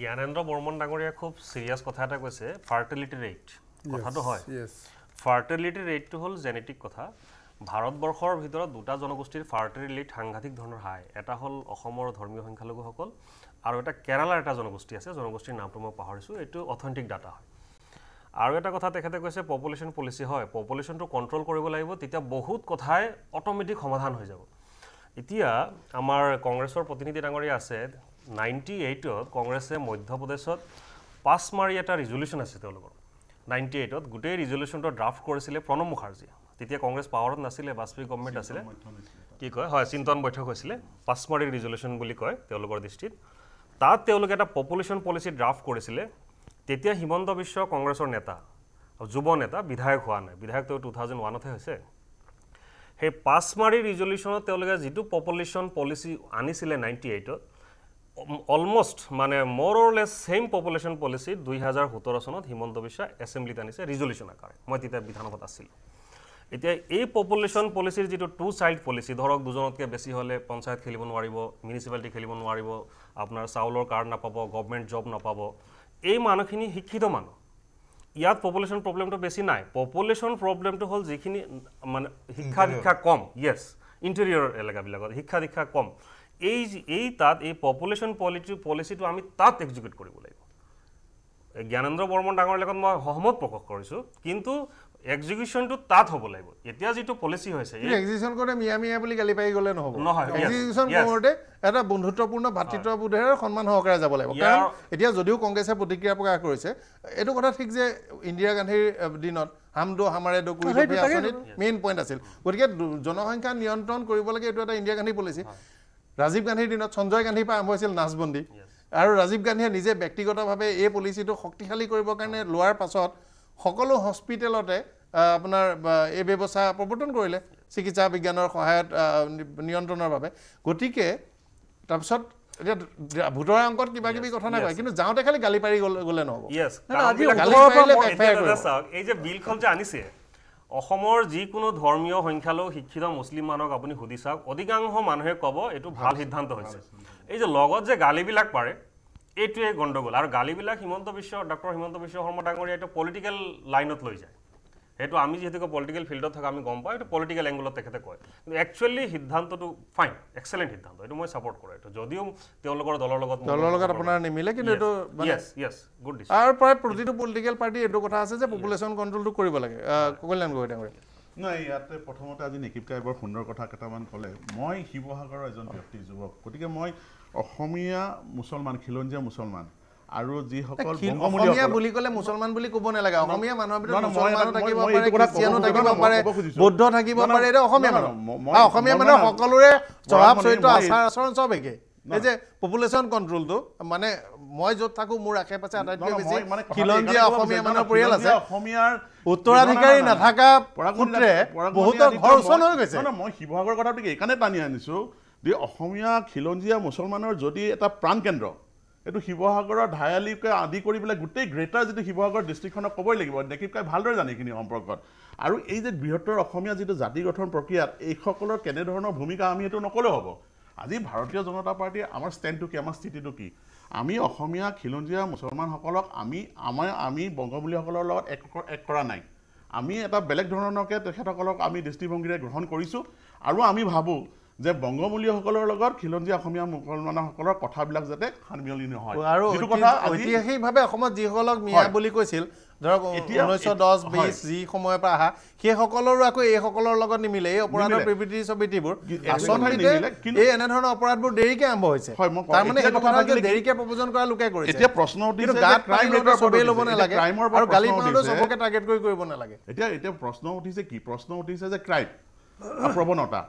জ্ঞানেন্দ্ৰ বৰ্মন ডাঙৰীয়াই খুব ছিৰিয়াছ কথা এটা কৈছে ফাৰ্টিলিটি ৰেট কথাটো হয় ফাৰ্টিলিটিৰ ৰেটটো হল জেনেটিক কথা ভাৰতবৰ্ষৰ ভিতৰত দুটা জনগোষ্ঠীৰ ফাৰ্টিলিটি সাংঘাতিক ধৰণৰ হাই এটা হল অসমৰ ধৰ্মীয় সংখ্যালঘুসকল আৰু এটা কেৰালাৰ এটা জনগোষ্ঠী আছে জনগোষ্ঠীৰ নামটো মই পাহৰিছোঁ এইটো অথেণ্টিক ডাটা হয় আৰু এটা কথা তেখেতে কৈছে পপুলেশ্যন পলিচি হয় পপুলেশ্যনটো কণ্ট্ৰল কৰিব লাগিব তেতিয়া বহুত কথাই অট'মেটিক সমাধান হৈ যাব এতিয়া আমাৰ কংগ্ৰেছৰ প্ৰতিনিধি ডাঙৰীয়া আছে নাইণ্টি এইটত কংগ্ৰেছে মধ্য প্ৰদেশত পাছ মাৰি এটা ৰিজলিউশন আছে তেওঁলোকৰ নাইণ্টি এইটত গোটেই ৰিজলিউশ্যনটো ড্ৰাফ্ট কৰিছিলে প্ৰণৱ মুখাৰ্জী তেতিয়া কংগ্ৰেছ পাৱাৰত নাছিলে বাজপেয়ী গভমেণ্ট আছিলে কি কয় হয় চিন্তন বৈঠক হৈছিলে পাঁচমাৰী ৰিজলিউশ্যন বুলি কয় তেওঁলোকৰ দৃষ্টিত তাত তেওঁলোকে এটা পপুলেশ্যন পলিচি ড্ৰাফ্ট কৰিছিলে তেতিয়া হিমন্ত বিশ্ব কংগ্ৰেছৰ নেতা যুৱ নেতা বিধায়ক হোৱা নাই বিধায়কটো টু থাউজেণ্ড ওৱানতহে হৈছে সেই পাঁচমাৰী ৰিজলিউশ্যনত তেওঁলোকে যিটো পপুলেশ্যন পলিচি আনিছিলে নাইণ্টি এইটত অলমষ্ট মানে মোৰ or less same population policy দুই হাজাৰ সোতৰ চনত হিমন্ত বিশ্বাই এছেম্বলিত আনিছে ৰিজলিউশ্যন আকাৰে মই তেতিয়া বিধানসভাত আছিলোঁ এতিয়া এই পপুলেশ্যন পলিচিৰ যিটো টু চাইল্ড পলিচি ধৰক দুজনতকৈ বেছি হ'লে পঞ্চায়ত খেলিব নোৱাৰিব মিউনিচিপালিটি খেলিব নোৱাৰিব আপোনাৰ চাউলৰ কাৰ্ড নাপাব গভমেণ্ট জব নাপাব এই মানুহখিনি শিক্ষিত মানুহ ইয়াত পপুলেশ্যন প্ৰব্লেমটো বেছি নাই পপুলেশ্যন প্ৰব্লেমটো হ'ল যিখিনি মানে শিক্ষা দীক্ষা কম য়েছ ইণ্টেৰিয়ৰ এলেকাবিলাকত শিক্ষা দীক্ষা কম এই এই তাত এই পপুলেশ্যন পলিটি পলিচিটো আমি তাত এক্সিকিউট কৰিব লাগিব জ্ঞানেন্দ্ৰ বৰ্মন ডাঙৰ লগত মই সহমত প্ৰকাশ কৰিছোঁ কিন্তু এক্সিকিউশ্যনটো তাত হ'ব লাগিব এতিয়া যিটো পলিচি হৈছে এক্সিকিউশ্যন কৰোঁতে মিয়া মিয়া বুলি গালি পাৰি গ'লে নহ'ব নহয় এক্সিকিউশ্যন কৰোঁতে এটা বন্ধুত্বপূৰ্ণ ভাতৃত্ববোধেৰে সন্মান সহকাৰে যাব লাগিব কাৰণ এতিয়া যদিও কংগ্ৰেছে প্ৰতিক্ৰিয়া প্ৰকাশ কৰিছে এইটো কথা ঠিক যে ইন্দিৰা গান্ধীৰ পইণ্ট আছিল জনসংখ্যা ৰাজীৱ গান্ধীৰ দিনত সঞ্জয় গান্ধীৰ পৰা আৰম্ভ হৈছিল নাচবন্দী আৰু ৰাজীৱ গান্ধীয়ে নিজে ব্যক্তিগতভাৱে এই পলিচিটো শক্তিশালী কৰিবৰ কাৰণে লোৱাৰ পাছত সকলো হস্পিটেলতে আপোনাৰ এই ব্যৱস্থা প্ৰৱৰ্তন কৰিলে চিকিৎসা বিজ্ঞানৰ সহায়ত নিয়ন্ত্ৰণৰ বাবে গতিকে তাৰপিছত এতিয়া ভোটৰ অংকত কিবা কিবি কথা নাই কিন্তু যাওঁতে খালি গালি পাৰি গ'লে নহ'ব অসমৰ যিকোনো ধৰ্মীয় সংখ্যালঘু শিক্ষিত মুছলিম মানুহক আপুনি সুধি চাওক অধিকাংশ মানুহে ক'ব এইটো ভাল সিদ্ধান্ত হৈছে এই যে লগত যে গালিবিলাক পাৰে এইটোৱে গণ্ডগোল আৰু গালিবিলাক হিমন্ত বিশ্ব ডক্টৰ হিমন্ত বিশ্ব শৰ্মা ডাঙৰীয়া এইটো পলিটিকেল লাইনত লৈ যায় সেইটো আমি যিহেতুকে পলিটিকেল ফিল্ডত থাকোঁ আমি গম পাওঁ এইটো পলিটিকেল এংগুলত তেখেতে কয় কিন্তু একচুৱেলি সিদ্ধান্তটো ফাইন এক্সেলেণ্ট সিদ্ধান্ত এইটো মই ছাপৰ্ট কৰোঁ এইটো যদিও তেওঁলোকৰ দলৰ লগত দলৰ লগত আপোনাৰ নিমিলে কিন্তু এইটো য়েছ য়েছ গুড ডিচিছন আৰু প্ৰায় প্ৰতিটো পলিটিকেল পাৰ্টি এইটো কথা আছে যে পপুলেশ্যন কণ্ট্ৰলটো কৰিব লাগে কল্যাণ গগৈ ডাঙৰীয়া নাই ইয়াতে প্ৰথমতে আজি নিকিপ কাই বৰ সুন্দৰ কথা কেইটামান ক'লে মই শিৱসাগৰৰ এজন ব্যক্তি যুৱক গতিকে মই অসমীয়া মুছলমান খিলঞ্জীয়া মুছলমান আৰু যি সকল অসমীয়া বুলি কলে মুছলমান বুলি কব নালাগে অসমীয়া মানুহৰ মুছলমানো থাকিব পাৰে অসমীয়া মানুহ অসমীয়া মানুহ সকলোৰে আচাৰ আচৰণ মই য'ত থাকোঁ মোৰ আশে পাশে আটাইতকৈ বেছি খিলঞ্জীয়া অসমীয়া মানুহৰ পৰিয়াল আছে অসমীয়াৰ উত্তৰাধিকাৰী নাথাকা পৰাকুত্ৰে বহুতৰ ঘৰ ওচৰ হৈ গৈছে টানি আনিছোঁ যে অসমীয়া খিলঞ্জীয়া মুছলমানৰ যদি এটা প্ৰাণকেন্দ্ৰ এইটো শিৱসাগৰৰ ধায়ালিকে আদি কৰি পেলাই গোটেই গ্ৰেটাৰ যিটো শিৱসাগৰ ডিষ্ট্ৰিক্টখনক ক'বই লাগিব দেখিব কাই ভালদৰে জানে এইখিনি সম্পৰ্কত আৰু এই যে বৃহত্তৰ অসমীয়া যিটো জাতি গঠন প্ৰক্ৰিয়াত এইসকলৰ কেনেধৰণৰ ভূমিকা আমি সেইটো নক'লেও হ'ব আজি ভাৰতীয় জনতা পাৰ্টীৰ আমাৰ ষ্টেণ্ডটো কি আমাৰ স্থিতিটো কি আমি অসমীয়া খিলঞ্জীয়া মুছলমানসকলক আমি আমাৰ আমি বংগমূলীয়াসকলৰ লগত এক এক কৰা নাই আমি এটা বেলেগ ধৰণকে তেখেতসকলক আমি দৃষ্টিভংগীৰে গ্ৰহণ কৰিছোঁ আৰু আমি ভাবোঁ যে বংগমূলীয়সকলৰ লগত খিলঞ্জীয়া অসমীয়া মুছলমানসকলৰ কথাবিলাক যাতে সানমিয়লি নহয় আৰু যিটো কথা ঐতিহাসিকভাৱে অসমত যিসকলক মিয়া বুলি কৈছিল ধৰক ঊনৈছশ দহ বিছ যি সময়ৰ পৰা অহা সেইসকলৰো আকৌ এইসকলৰ লগত নিমিলে এই অপৰাধৰ প্ৰবৃত্তি ছবিটিবোৰ এই এনেধৰণৰ অপৰাধবোৰ দেৰিকে আৰম্ভ হৈছে দেৰিকে প্ৰবোজন কৰা লোকে কৰিছে ল'ব নালাগে আৰু গালি চবকে টাৰ্গেট কৰি কৰিব নালাগে এতিয়া এতিয়া প্ৰশ্ন উঠিছে কি প্ৰশ্ন উঠিছে যে ক্ৰাইম প্ৰৱণতা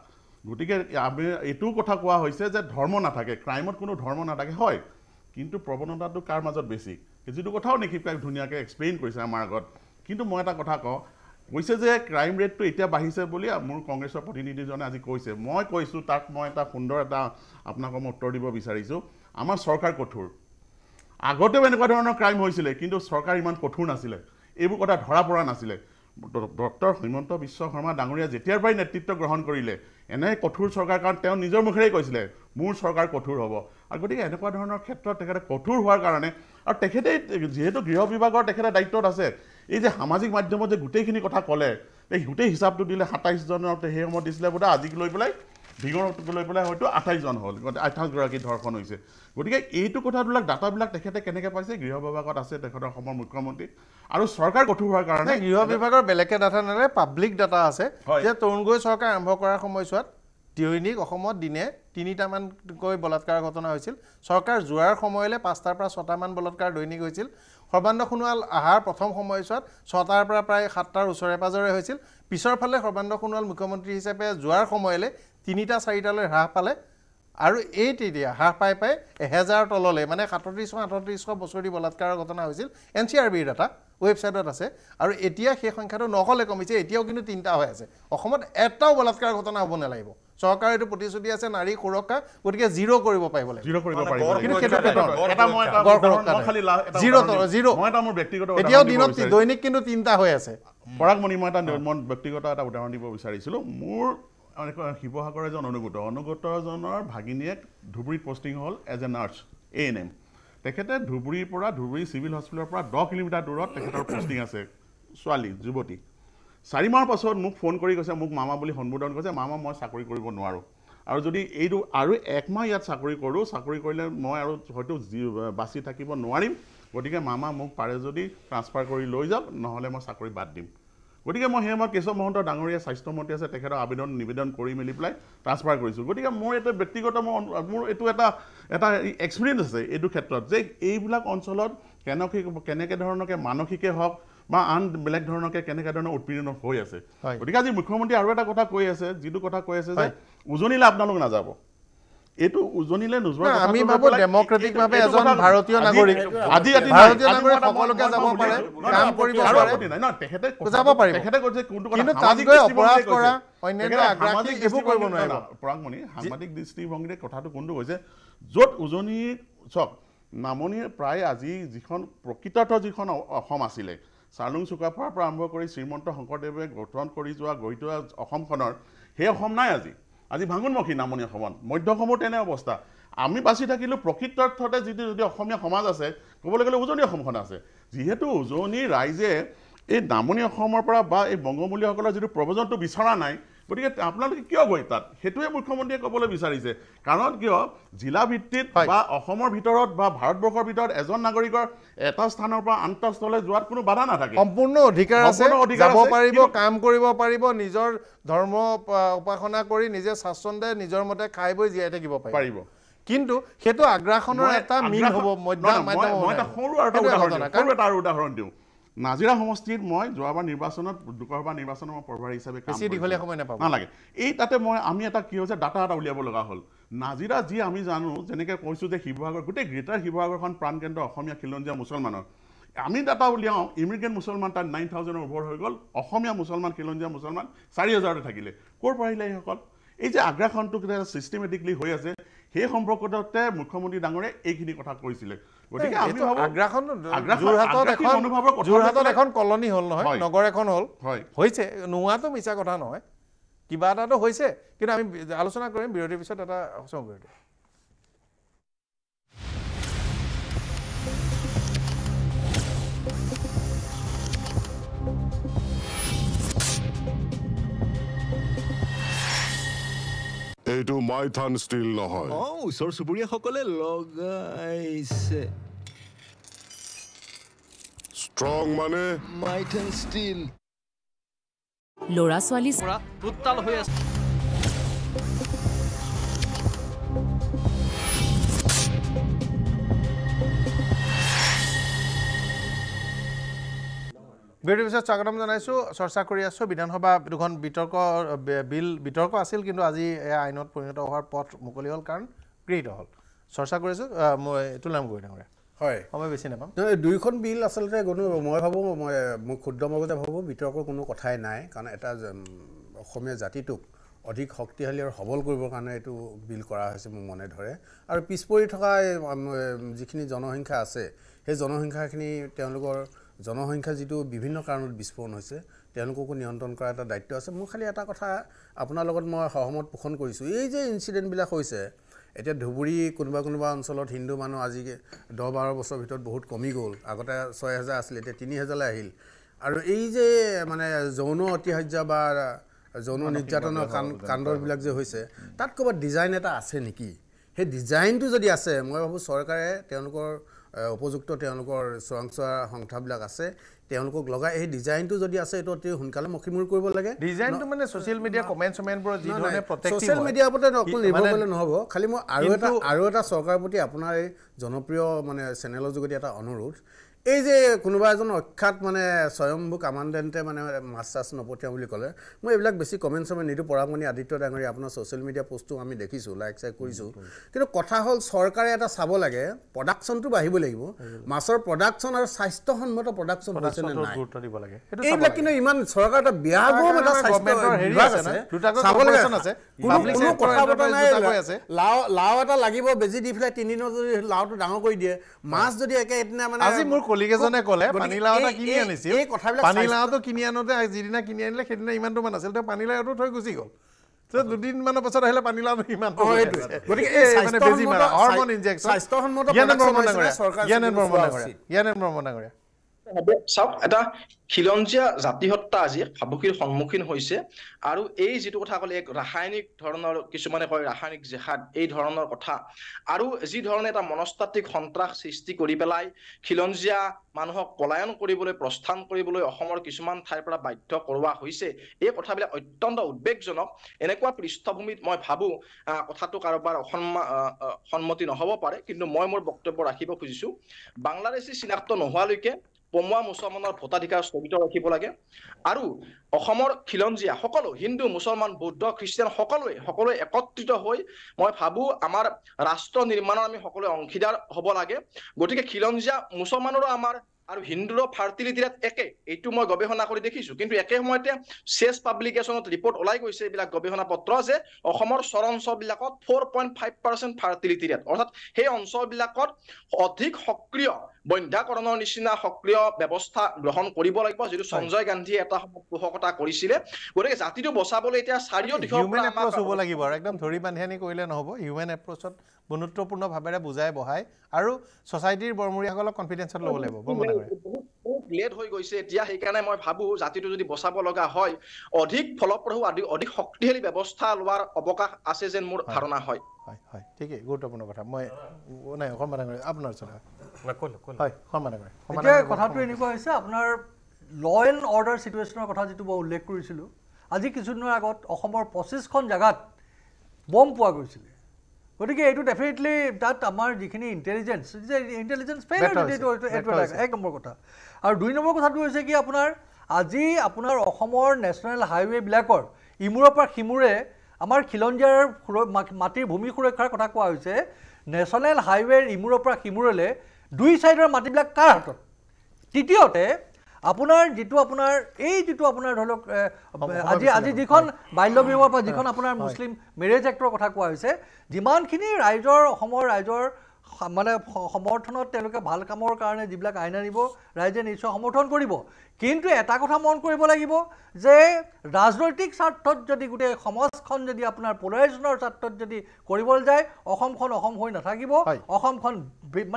গতিকে আমি এইটো কথা কোৱা হৈছে যে ধৰ্ম নাথাকে ক্ৰাইমত কোনো ধৰ্ম নাথাকে হয় কিন্তু প্ৰৱণতাটো কাৰ মাজত বেছি যিটো কথাও পাই ধুনীয়াকৈ এক্সপ্লেইন কৰিছে আমাৰ আগত কিন্তু মই এটা কথা কওঁ কৈছে যে ক্ৰাইম ৰেটটো এতিয়া বাঢ়িছে বুলি মোৰ কংগ্ৰেছৰ প্ৰতিনিধিজনে আজি কৈছে মই কৈছোঁ তাক মই এটা সুন্দৰ এটা আপোনাকৰ মই উত্তৰ দিব বিচাৰিছোঁ আমাৰ চৰকাৰ কঠোৰ আগতেও এনেকুৱা ধৰণৰ ক্ৰাইম হৈছিলে কিন্তু চৰকাৰ ইমান কঠোৰ নাছিলে এইবোৰ কথা ধৰা পৰা নাছিলে ডক্টৰ হিমন্ত বিশ্ব শৰ্মা ডাঙৰীয়া যেতিয়াৰ পৰাই নেতৃত্ব গ্ৰহণ কৰিলে এনে কঠোৰ চৰকাৰ কাৰণ তেওঁ নিজৰ মুখেৰেই কৈছিলে মোৰ চৰকাৰ কঠোৰ হ'ব আৰু গতিকে এনেকুৱা ধৰণৰ ক্ষেত্ৰত তেখেতে কঠোৰ হোৱাৰ কাৰণে আৰু তেখেতেই যিহেতু গৃহ বিভাগৰ তেখেতে দায়িত্বত আছে এই যে সামাজিক মাধ্যমত যে গোটেইখিনি কথা ক'লে এই গোটেই হিচাপটো দিলে সাতাইছজনৰ সেই সময়ত দিছিলে বোধহয় আজিক লৈ পেলাই ভিগৰত লৈ পেলাই হয়তো আঠাইছজন হ'ল আঠাইছগৰাকী ধৰ্ষণ হৈছে গতিকে এইটো কথাবিলাক ডাটাবিলাক তেখেতে কেনেকৈ পাইছে গৃহ বিভাগত আছে তেখেতৰ অসমৰ মুখ্যমন্ত্ৰী আৰু চৰকাৰ গঠন হোৱাৰ কাৰণে গৃহ বিভাগৰ বেলেগে ডাটা নালাগে পাব্লিক ডাটা আছে যে তৰুণ গৈ চৰকাৰ আৰম্ভ কৰাৰ সময়ছোৱাত দৈনিক অসমত দিনে তিনিটামানকৈ বলাৎকাৰ ঘটনা হৈছিল চৰকাৰ যোৱাৰ সময়লৈ পাঁচটাৰ পৰা ছটামান বলাৎকাৰ দৈনিক হৈছিল সৰ্বানন্দ সোণোৱাল অহাৰ প্ৰথম সময়ছোৱাত ছটাৰ পৰা প্ৰায় সাতটাৰ ওচৰে পাঁজৰে হৈছিল পিছৰ ফালে সৰ্বানন্দ সোণোৱাল মুখ্যমন্ত্ৰী হিচাপে যোৱাৰ সময়লৈ তিনিটা চাৰিটালৈ হ্ৰাস পালে আৰু এই তেতিয়া হ্ৰাস পাই পাই এহেজাৰ তললৈ মানে সাতত্ৰিছশ আঠত্ৰিছশ বছৰি বলাৎকাৰৰ ঘটনা হৈছিল এন চি আৰ বিৰ এটা ৱেবছাইটত আছে আৰু এতিয়া সেই সংখ্যাটো নকলে কমিছে এতিয়াও কিন্তু তিনিটা হৈ আছে অসমত এটাও বলাৎকাৰ ঘটনা হ'ব নালাগিব চৰকাৰে এইটো প্ৰতিশ্ৰুতি আছে নাৰী সুৰক্ষা গতিকে জিৰ' কৰিব পাৰিব এতিয়াও দিনত দৈনিক কিন্তু তিনিটা হৈ আছে পৰাগমণি মই এটা মই ব্যক্তিগত এটা উদাহৰণ দিব বিচাৰিছিলোঁ মোৰ মানে শিৱসাগৰ এজন অনুগত অনুগতজনৰ ভাগিনীয়েক ধুবুৰীত পষ্টিং হ'ল as a nurse A N M তেখেতে ধুবুৰীৰ পৰা ধুবুৰী চিভিল হস্পিটেলৰ পৰা দহ কিলোমিটাৰ দূৰত তেখেতৰ পষ্টিং আছে ছোৱালী যুৱতী চাৰি মাহৰ পাছত মোক ফোন কৰি কৈছে মোক মামা বুলি সম্বোধন কৰিছে মামা মই চাকৰি কৰিব নোৱাৰোঁ আৰু যদি এইটো আৰু একমাহ ইয়াত চাকৰি কৰোঁ চাকৰি কৰিলে মই আৰু হয়তো জী বাচি থাকিব নোৱাৰিম গতিকে মামা মোক পাৰে যদি ট্ৰান্সফাৰ কৰি লৈ যাওক নহ'লে মই চাকৰি বাদ দিম গতিকে মই সেই মই কেশৱ মহন্ত ডাঙৰীয়া স্বাস্থ্যমন্ত্ৰী আছে তেখেতৰ আবেদন নিবেদন কৰি মেলি পেলাই ট্ৰান্সফাৰ কৰিছোঁ গতিকে মোৰ এইটো ব্যক্তিগত মোৰ মোৰ এইটো এটা এটা এক্সপিৰিয়েঞ্চ আছে এইটো ক্ষেত্ৰত যে এইবিলাক অঞ্চলত কেনেকৈ কেনেকৈ ধৰণকে মানসিকে হওক বা আন বেলেগ ধৰণকে কেনেকৈ ধৰণৰ উৎপীড়ন হৈ আছে গতিকে আজি মুখ্যমন্ত্ৰী আৰু এটা কথা কৈ আছে যিটো কথা কৈ আছে যে উজনিলৈ আপোনালোক নাযাব এইটো উজনিলে নোযোৱা আমি ভাবো ডেমক্ৰেটিক এজন ভাৰতীয় নাগৰিক আজি আজি ভাৰতীয় নাগৰিক সকলোকে যাব পাৰে কাম কৰিব পাৰে যাব পাৰে তেখেতে কৈছে কোনটো কিন্তু তাত গৈ অপৰাধ কৰা অন্যান্য আগ্ৰাসী এবো কৰিব নোৱাৰে প্ৰাংমণি সাংবাদিক দৃষ্টিভংগীৰে কথাটো কোনটো হৈছে য'ত উজনি চক নামনিৰ প্ৰায় আজি যিখন প্ৰকৃতত যিখন অসম আছিলে চালুং চুকাফাৰ পৰা আৰম্ভ কৰি শ্ৰীমন্ত শংকৰদেৱে গঠন কৰি যোৱা গঢ়ি যোৱা অসমখনৰ সেই অসম নাই আজি আজি ভাঙুনমুখী নামনি অসমত মধ্য অসমৰ তেনে অৱস্থা আমি বাচি থাকিলোঁ প্ৰকৃত অৰ্থতে যিটো যদি অসমীয়া সমাজ আছে ক'বলৈ গ'লে উজনি অসমখন আছে যিহেতু উজনি ৰাইজে এই নামনি অসমৰ পৰা বা এই বংগমূলীয়সকলৰ যিটো প্ৰৱজনটো বিচৰা নাই গতিকে আপোনালোকে কিয় গৈ তাত সেইটোৱে মুখ্যমন্ত্ৰীয়ে ক'বলৈ বিচাৰিছে কাৰণ কিয় জিলা ভিত্তিত বা অসমৰ ভিতৰত বা ভাৰতবৰ্ষৰ ভিতৰত এজন নাগৰিকৰ এটা স্থানৰ পৰা আন এটা স্থানলৈ যোৱাত কোনো বাধা নাথাকে সম্পূৰ্ণ অধিকাৰ আছে যাব পাৰিব কাম কৰিব পাৰিব নিজৰ ধৰ্ম উপাসনা কৰি নিজে স্বাচ্ছন্দ্যে নিজৰ মতে খাই বৈ জীয়াই থাকিব পাৰিব কিন্তু সেইটো আগ্ৰাসনৰ এটা মিল হ'ব মধ্য মাধ্যম সৰু আৰু এটা উদাহৰণ দিওঁ নাজিৰা সমষ্টিত মই যোৱাবাৰ নিৰ্বাচনত লোকসভা নিৰ্বাচনত মই প্ৰভাৰী হিচাপে কাম কৰিছোঁ দীঘলীয়া সময় নাপাওঁ নালাগে এই তাতে মই আমি এটা কি হৈছে ডাটা এটা উলিয়াব লগা হ'ল নাজিৰা যি আমি জানো যেনেকৈ কৈছোঁ যে শিৱসাগৰ গোটেই গ্ৰেটাৰ শিৱসাগৰখন প্ৰাণকেন্দ্ৰ অসমীয়া খিলঞ্জীয়া মুছলমানৰ আমি ডাটা উলিয়াওঁ ইমিগ্ৰেণ্ট মুছলমান তাত নাইন থাউজেণ্ডৰ অভৰ হৈ গ'ল অসমীয়া মুছলমান খিলঞ্জীয়া মুছলমান চাৰি হাজাৰতে থাকিলে ক'ৰ পৰা আহিলে সেইসকল এই যে আগ্ৰাসনটো কেতিয়া ছিষ্টেমেটিকলি হৈ আছে সেই সম্পৰ্কতে মুখ্যমন্ত্ৰী ডাঙৰে এইখিনি কথা কৈছিলে কলনি হল নহয় নগৰ এখন হল হৈছে নোহোৱাটো মিছা কথা নহয় কিবা এটাটো হৈছে কিন্তু আমি আলোচনা কৰিম বিৰতিৰ পিছত এটা চাওঁ বিৰতি এইটো মাইথান ষ্টীল নহয় অ ওচৰ চুবুৰীয়াসকলে লগাইছে ষ্ট্ৰং মানে মাইথান ষ্টীল ল'ৰা ছোৱালী হৈ আছে বিৰোধী পিছত স্বাগতম জনাইছোঁ চৰ্চা কৰি আছোঁ বিধানসভা দুখন বিতৰ্ক বিল বিতৰ্ক আছিল কিন্তু আজি এয়া আইনত পৰিণত হোৱাৰ পথ মুকলি হ'ল কাৰণ গৃহীত হ'ল চৰ্চা কৰি কৰিছোঁ মই তুলনাম কৰি ডাঙৰীয়া হয় সময় বেছি নাপাম দুইখন বিল আচলতে কোনো মই ভাবোঁ মই মোৰ ক্ষুদ্ৰ মগতে ভাবোঁ বিতৰ্কৰ কোনো কথাই নাই কাৰণ এটা অসমীয়া জাতিটোক অধিক শক্তিশালী আৰু সবল কৰিবৰ কাৰণে এইটো বিল কৰা হৈছে মোৰ মনে ধৰে আৰু পিছ পৰি থকা যিখিনি জনসংখ্যা আছে সেই জনসংখ্যাখিনি তেওঁলোকৰ জনসংখ্যা যিটো বিভিন্ন কাৰণত বিস্ফোৰণ হৈছে তেওঁলোককো নিয়ন্ত্ৰণ কৰাৰ এটা দায়িত্ব আছে মোৰ খালী এটা কথা আপোনাৰ লগত মই সহমত পোষণ কৰিছোঁ এই যে ইঞ্চিডেণ্টবিলাক হৈছে এতিয়া ধুবুৰী কোনোবা কোনোবা অঞ্চলত হিন্দু মানুহ আজি দহ বাৰ বছৰৰ ভিতৰত বহুত কমি গ'ল আগতে ছয় হেজাৰ আছিলে এতিয়া তিনি হেজাৰলৈ আহিল আৰু এই যে মানে যৌন অতিহাৰ্য বা যৌন নিৰ্যাতনৰ কাণ্ডবিলাক যে হৈছে তাত ক'ৰবাত ডিজাইন এটা আছে নেকি সেই ডিজাইনটো যদি আছে মই ভাবোঁ চৰকাৰে তেওঁলোকৰ উপযুক্ত তেওঁলোকৰ চোৰাংচোৱা সংস্থাবিলাক আছে তেওঁলোকক লগাই সেই ডিজাইনটো যদি আছে এইটো অতি সোনকালে মষিমূৰ কৰিব লাগে ডিজাইনটো মানে ছ'চিয়েল মিডিয়া কমেণ্ট চমেণ্টবোৰৰ যিধৰণে ছ'চিয়েল মিডিয়াৰ ওপৰতে অকল নিৰ্ভৰ কৰিলে নহ'ব খালি মই আৰু এটা আৰু এটা চৰকাৰৰ প্ৰতি আপোনাৰ এই জনপ্ৰিয় মানে চেনেলৰ যোগেদি এটা অনুৰোধ এই যে কোনোবা এজন অখ্যাত মানে স্বয়ম্ভু কামাণ্ডেণ্টে মানে মাছ চাছ নপঠিয়াওঁ বুলি ক'লে মই এইবিলাক বেছি কমেণ্ট চমেণ্ট নিদিওঁ পৰামণি আদিত্য ডাঙৰীয়া আপোনাৰ ছ'চিয়েল মিডিয়া পষ্টো আমি দেখিছোঁ লাইক চাইক কৰিছোঁ কিন্তু কথা হ'ল চৰকাৰে এটা চাব লাগে প্ৰডাকশ্যনটো বাঢ়িব লাগিব মাছৰ প্ৰডাকশ্যন আৰু স্বাস্থ্যসন্মত প্ৰডাকশ্যন হৈছে নে নাই এইবিলাক কিন্তু ইমান চৰকাৰ এটা বিয়াবোৰ এটা লাও এটা লাগিব বেজী দি পেলাই তিনিদিনত যদি লাওটো ডাঙৰ কৰি দিয়ে মাছ যদি একেদিনা মানে কলিগেজনে কলে পানীলাও এটা কিনি আনিছিল পানীলাওটো কিনি আনোতে যিদিনা কিনি আনিলে সেইদিনা ইমানটো মান আছিল তেওঁ লাওটো থৈ গুচি গ'ল দুদিনমানৰ পাছত আহিলে পানীলাওটো ইমান জ্ঞানেন ব্ৰহ্মনগৰীয়া জ্ঞানেন ব্ৰহ্মনগৰীয়া জ্ঞানেন চাওক এটা খিলঞ্জীয়া জাতি হত্যা আজি ভাবুকিৰ সন্মুখীন হৈছে আৰু এই যিটো কথা ক'লে এক ৰাসায়নিক ধৰণৰ কিছুমানে কয় ৰাসায়নিক জেহাদ এই ধৰণৰ কথা আৰু যি ধৰণে এটা মনস্তাত্বিক সন্ত্ৰাস সৃষ্টি কৰি পেলাই খিলঞ্জীয়া মানুহক পলায়ন কৰিবলৈ প্ৰস্থান কৰিবলৈ অসমৰ কিছুমান ঠাইৰ পৰা বাধ্য কৰোৱা হৈছে এই কথাবিলাক অত্যন্ত উদ্বেগজনক এনেকুৱা পৃষ্ঠভূমিত মই ভাবোঁ কথাটো কাৰোবাৰ সন্মতি নহ'ব পাৰে কিন্তু মই মোৰ বক্তব্য ৰাখিব খুজিছোঁ বাংলাদেশী চিনাক্ত নোহোৱালৈকে পমুৱা মুছলমানৰ ভোটাধিকাৰ স্থগিত ৰাখিব লাগে আৰু অসমৰ খিলঞ্জীয়া সকলো হিন্দু মুছলমান বৌদ্ধ খ্ৰীষ্টান সকলোৱে সকলোৱে একত্ৰিত হৈ মই ভাবো আমাৰ ৰাষ্ট্ৰ নিৰ্মাণৰ আমি সকলোৱে অংশীদাৰ হ'ব লাগে গতিকে খিলঞ্জীয়া মুছলমানৰো আমাৰ আৰু হিন্দুৰ ফাৰ্টিলিটিৰ একে এইটো মই গৱেষণা কৰি দেখিছোঁ কিন্তু একে সময়তে চেছ পাব্লিকেশ্যনত ৰিপৰ্ট ওলাই গৈছে এইবিলাক গৱেষণা পত্ৰ যে অসমৰ চৰ অঞ্চলবিলাকত ফ'ৰ পইণ্ট ফাইভ পাৰ্চেণ্ট ফাৰ্টিলিটিৰ অৰ্থাৎ সেই অঞ্চলবিলাকত অধিক সক্ৰিয় বন্ধ্যাকৰণৰ নিচিনা সক্ৰিয় ব্যৱস্থা গ্ৰহণ কৰিব লাগিব যিটো সঞ্জয় গান্ধীয়ে এটা সময়ত পোষকতা কৰিছিলে গতিকে জাতিটো বচাবলৈ এতিয়া চাৰিও দিশৰ হ'ব লাগিব আৰু একদম ধৰি বান্ধি আনি কৰিলে নহ'ব হিউমেন এপ্ৰ'চত বন্ধুত্বপূৰ্ণভাৱে বুজাই বহাই আৰু ছ'চাইটিৰ বৰমূৰীয়াসকলক কনফিডেঞ্চত ল'ব লাগিব লেট হৈ গৈছে এতিয়া সেইকাৰণে মই ভাবো জাতিটো যদি বচাব লগা হয় অধিক ফলপ্ৰসু আদি অধিক শক্তিশালী ব্যৱস্থা লোৱাৰ অৱকাশ আছে যেন মোৰ ধাৰণা হয় উল্লেখ কৰিছিলো আজি কিছুদিনৰ আগত অসমৰ পঁচিছখন জেগাত বম পোৱা গৈছিলে গতিকে এইটো ডেফিনেটলি তাত আমাৰ যিখিনি ইণ্টেলিজেঞ্চ যে ইণ্টেলিজেন্স ফেইল এক নম্বৰ কথা আৰু দুই নম্বৰ কথাটো হৈছে কি আপোনাৰ আজি আপোনাৰ অসমৰ নেশ্যনেল হাইৱেবিলাকৰ ইমূৰৰ পৰা সিমূৰে আমাৰ খিলঞ্জীয়াৰ মাটিৰ ভূমি সুৰক্ষাৰ কথা কোৱা হৈছে নেশ্যনেল হাইৱেৰ ইমূৰৰ পৰা সিমূৰলৈ দুই ছাইডৰ মাটিবিলাক কাৰ হাতত তৃতীয়তে আপোনাৰ যিটো আপোনাৰ এই যিটো আপোনাৰ ধৰি লওক আজি আজি যিখন বাল্য বিবাহৰ পৰা যিখন আপোনাৰ মুছলিম মেৰেজ এক্টৰ কথা কোৱা হৈছে যিমানখিনি ৰাইজৰ অসমৰ ৰাইজৰ মানে সমৰ্থনত তেওঁলোকে ভাল কামৰ কাৰণে যিবিলাক আইন আনিব ৰাইজে নিশ্চয় সমৰ্থন কৰিব কিন্তু এটা কথা মন কৰিব লাগিব যে ৰাজনৈতিক স্বাৰ্থত যদি গোটেই সমাজখন যদি আপোনাৰ পলাইজনৰ স্বাৰ্থত যদি কৰিবলৈ যায় অসমখন অসম হৈ নাথাকিব অসমখন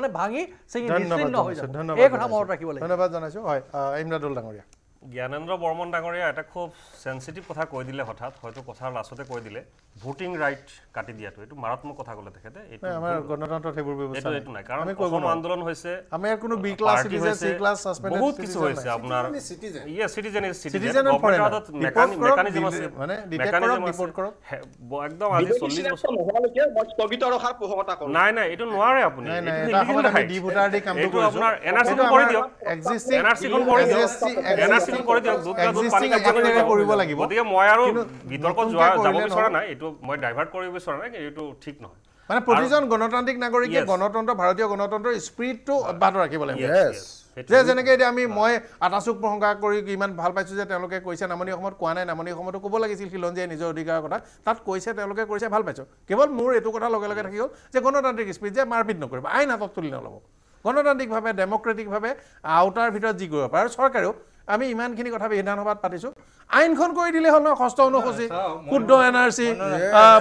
মানে ভাঙি চিঙি নিশ্চিন্ন হৈ যাব এই কথা মনত ৰাখিব লাগিব ধন্যবাদ জনাইছোঁ হয় ইমৰাদুল ডাঙৰীয়া জ্ঞানেন্দ্ৰ বৰ্মন ডাঙৰীয়া এটা খুব চেঞ্চিটিভ কথা কৈ দিলে হঠাৎ হয়তো কথাৰ লাষ্টতে কৈ দিলে ভোটিং ৰাইট কাটি দিয়াটো এইটো মাৰাত্মক কথা ক'লে তেখেতে নাই আন্দোলন নাই এইটো নোৱাৰে আপুনি কনসিডার করে দিয়ক দুধ দুধ লাগিব মানে প্রতিজন গণতান্ত্রিক নাগরিকে গণতন্ত্র ভারতীয় গণতন্ত্র স্পিরিট অব্যাহত রাখব লাগে যে যেনেকে এতিয়া আমি মই আটাচুক প্ৰশংসা কৰি ইমান ভাল পাইছো যে তেওঁলোকে কৈছে নামনি অসমত কোৱা নাই নামনি অসমতো কব লাগিছিল খিলঞ্জীয়া নিজৰ অধিকাৰৰ কথা তাত কৈছে তেওঁলোকে কৈছে ভাল পাইছো কেৱল মোৰ এইটো কথা লগে লগে থাকি গ'ল যে গণতান্ত্ৰিক স্পিৰিট যে মাৰপিট নকৰিব আইন হাতত তুলি নলব গণতান্ত্ৰিকভাৱে ডেমক্ৰেটিকভাৱে আউটাৰ ভিতৰত যি কৰিব পাৰে আৰু চৰকাৰেও আমি ইমানখিনি কথা বিধানসভাত পাতিছো আইনখন কৰি দিলে হল ন কষ্ট অনুসূচী ক্ষুদ্ৰ এন আৰ চি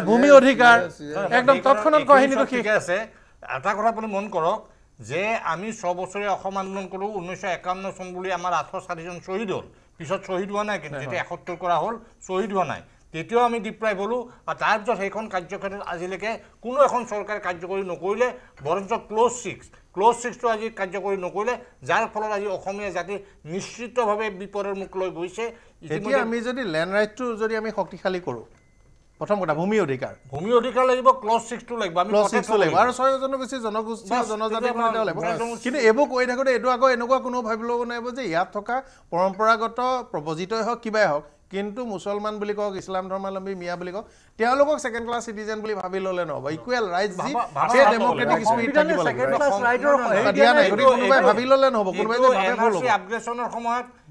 ভূমি অধিকাৰ একদম তৎক্ষণাত কাহিনীটো ঠিক আছে এটা কথা আপুনি মন কৰক যে আমি ছবছৰে অসম আন্দোলন কৰোঁ ঊনৈছশ একাৱন্ন চন বুলি আমাৰ আঠশ চাৰিজন শ্বহীদ হ'ল পিছত শ্বহীদ হোৱা নাই কিন্তু যেতিয়া এসত্তৰ কৰা হ'ল শ্বহীদ হোৱা নাই তেতিয়াও আমি ডিপ্ৰাই হ'লোঁ আৰু তাৰপিছত সেইখন কাৰ্যক্ষেত্ৰত আজিলৈকে কোনো এখন চৰকাৰে কাৰ্যকৰী নকৰিলে বৰঞ্চ ক্ল'জ ছিক্স ক্লজ ছিক্সটো আজি কাৰ্যকৰী নকৰিলে যাৰ ফলত আজি অসমীয়া জাতি নিশ্চিতভাৱে বিপদৰ মুখ লৈ গৈছে এতিয়া আমি যদি লেণ্ড ৰাইটটো যদি আমি শক্তিশালী কৰোঁ প্ৰথম কথা ভূমি অধিকাৰ ভূমি অধিকাৰ লাগিব ক্লজ ছিক্সটো লাগিব আৰু ছয় জনগোষ্ঠী জনগোষ্ঠী জনজাতি কিন্তু এইবোৰ কৈ থাকোঁতে এইটো আকৌ এনেকুৱা কোনো ভাবিব নোৱাৰিব যে ইয়াত থকা পৰম্পৰাগত প্ৰব্ৰজিতই হওক কিবাই হওক কিন্তু মুছলমান বুলি কওক ইছলাম ধৰ্মাৱলম্বী মিয়া বুলি কওক তেওঁলোকক ছেকেণ্ড ক্লাছ চিটিজেন বুলি ভাবি ল'লে নহ'ব ইকুৱেল ৰাইট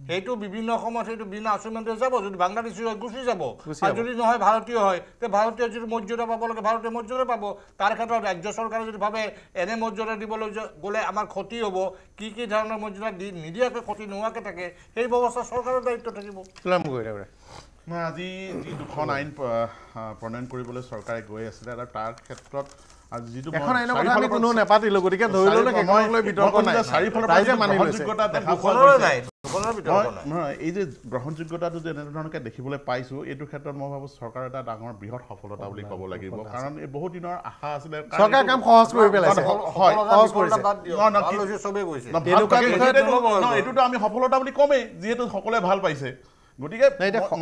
সেইটো বিভিন্ন সময়ত সেইটো বিভিন্ন আচুমেণ্টে যাব যদি বাংলাদেশী হয় গুচি যাব যদি নহয় ভাৰতীয় হয় ভাৰতীয় যদি মৰ্যাদা পাব লাগে ভাৰতীয় মৰ্যাদা পাব তাৰ ক্ষেত্ৰত ৰাজ্য চৰকাৰে যদি ভাবে এনে মৰ্যাদা দিবলৈ গ'লে আমাৰ ক্ষতি হ'ব কি কি ধৰণৰ মৰ্যাদা দি নিদিয়াকৈ ক্ষতি নোহোৱাকৈ থাকে সেই ব্যৱস্থা চৰকাৰৰ দায়িত্ব থাকিব মই আজি যি দুখন আইন প্ৰণয়ন কৰিবলৈ চৰকাৰে গৈ আছিলে আৰু তাৰ ক্ষেত্ৰত এই যে গ্ৰহণযোগ্যতাটো যেনেধৰণে দেখিবলৈ পাইছো এইটো ক্ষেত্ৰত মই ভাবো চৰকাৰ এটা ডাঙৰ বৃহৎ সফলতা বুলি ক'ব লাগিব কাৰণ এই বহুত দিনৰ আশা আছিলে কাম সহজ কৰি পেলাইছে আমি সফলতা বুলি কমেই যিহেতু সকলোৱে ভাল পাইছে গতিকে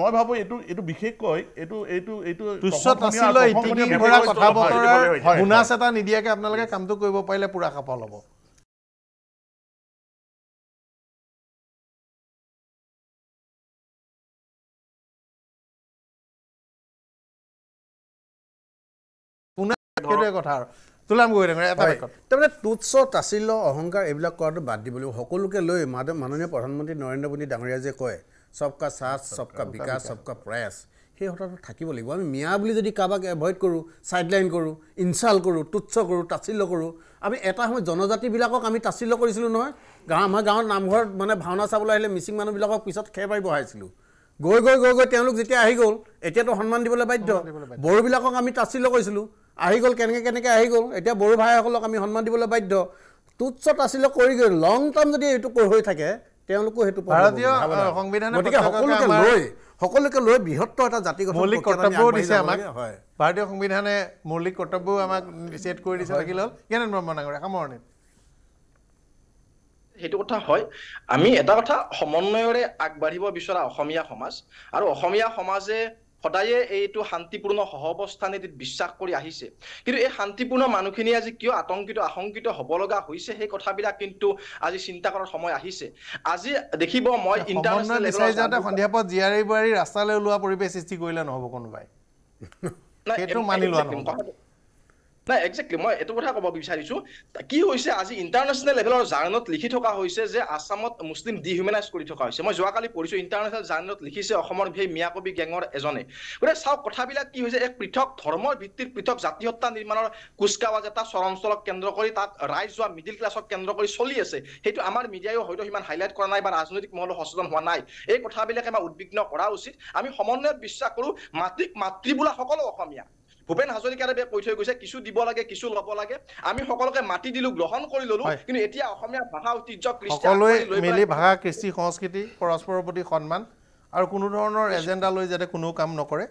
মই ভাবো এইটো এইটো বিশেষকৈ এইটো এইটো এইটো তুচ্ছত আছিল এতিদিন ধৰা কথা বতৰা গুণাছ এটা নিদিয়াকে আপোনালোকে অহংকাৰ এইবিলাক কৰাটো বাদ দিবলৈ সকলোকে লৈ মাননীয় প্ৰধানমন্ত্ৰী নৰেন্দ্ৰ মোদী ডাঙৰীয়া যে কয় সবকা সাথ সবকা বিকাশ সবকা প্ৰয়াস সেই কথাটো থাকিব লাগিব আমি মিয়া বুলি যদি কাৰোবাক এভয়েড কৰোঁ চাইডলাইন কৰোঁ ইনচাল্ট কৰোঁ তুচ্ছ কৰোঁ তাচিল্য কৰোঁ আমি এটা সময়ত জনজাতিবিলাকক আমি তাচিল্য কৰিছিলোঁ নহয় গাঁও আমাৰ গাঁৱত নামঘৰত মানে ভাওনা চাবলৈ আহিলে মিচিং মানুহবিলাকক পিছত খেৰ পাৰি বহাইছিলোঁ গৈ গৈ গৈ গৈ তেওঁলোক যেতিয়া আহি গ'ল এতিয়াতো সন্মান দিবলৈ বাধ্য বড়োবিলাকক আমি তাচিল্য কৰিছিলোঁ আহি গ'ল কেনেকৈ কেনেকৈ আহি গ'ল এতিয়া বড়ো ভাইসকলক আমি সন্মান দিবলৈ বাধ্য তুচ্ছ তাচিল্য কৰি গৈ লং টাৰ্ম যদি এইটো হৈ থাকে তেওঁলোকো সেইটো সকলোকে লৈ বৃহত্তৰ এটা জাতিগত মৌলিক কৰ্তব্য দিছে আমাক হয় ভাৰতীয় সংবিধানে মৌলিক কৰ্তব্য আমাক ছেট কৰি দিছে থাকিলে হ'ল কেনে ধৰণৰ নাগৰিক সামৰণিত সেইটো কথা হয় আমি এটা কথা সমন্বয়ৰে আগবাঢ়িব বিচৰা অসমীয়া সমাজ আৰু অসমীয়া সমাজে সদায়ে এইটো শান্তিপূৰ্ণ সহ সহৱস্থানীতিত বিশ্বাস কৰি আহিছে কিন্তু এই শান্তিপূৰ্ণ মানুহখিনি আজি কিয় আতংকিত আশংকিত হ'ব লগা হৈছে সেই কথাবিলাক কিন্তু আজি চিন্তা কৰাৰ সময় আহিছে আজি দেখিব মই ইণ্টাৰনেশ্যনেল জীয়াৰী বোৱাৰী ৰাস্তালৈ ওলোৱা পৰিৱেশ সৃষ্টি কৰিলে নহ'ব কোনোবাই নাই এক্সেক্টলি মই এইটো কথা ক'ব বিচাৰিছো কি হৈছে আজি ইণ্টাৰনেশ্যনেল লেভেলৰ জাৰ্ণত লিখি থকা হৈছে যে আছামত মুছলিম ডিহিউমেনাইজ কৰি থকা হৈছে মই যোৱাকালি পঢ়িছো ইণ্টাৰনেশ্যনেল জাৰ্ণত লিখিছে অসমৰ সেই মিয়াকবি গেঙৰ এজনে গতিকে চাওক কথাবিলাক কি হৈছে এক পৃথক ধৰ্মৰ ভিত্তিত পৃথক জাতিসত্তা নিৰ্মাণৰ কুচকাৱাজ এটা চৰঞ্চলক কেন্দ্ৰ কৰি তাত ৰাইজ যোৱা মিডিল ক্লাছক কেন্দ্ৰ কৰি চলি আছে সেইটো আমাৰ মিডিয়াইও হয়তো সিমান হাইলাইট কৰা নাই বা ৰাজনৈতিক মহলো সচেতন হোৱা নাই এই কথাবিলাকে আমাৰ উদ্বিগ্ন কৰা উচিত আমি সমন্বয়ত বিশ্বাস কৰো মাতৃক মাতৃ বোলা সকলো অসমীয়া ভূপেন হাজৰিকাৰে কৈ থৈ গৈছে কিছু দিব লাগে কিছু ল'ব লাগে আমি সকলোকে মাতি দিলো গ্ৰহণ কৰি ললো কিন্তু এতিয়া অসমীয়া ভাষা ঐতিহ্য মিলি ভাষা কৃষ্টি সংস্কৃতি পৰস্পৰৰ প্ৰতি সন্মান আৰু কোনো ধৰণৰ এজেণ্ডা লৈ যাতে কোনো কাম নকৰে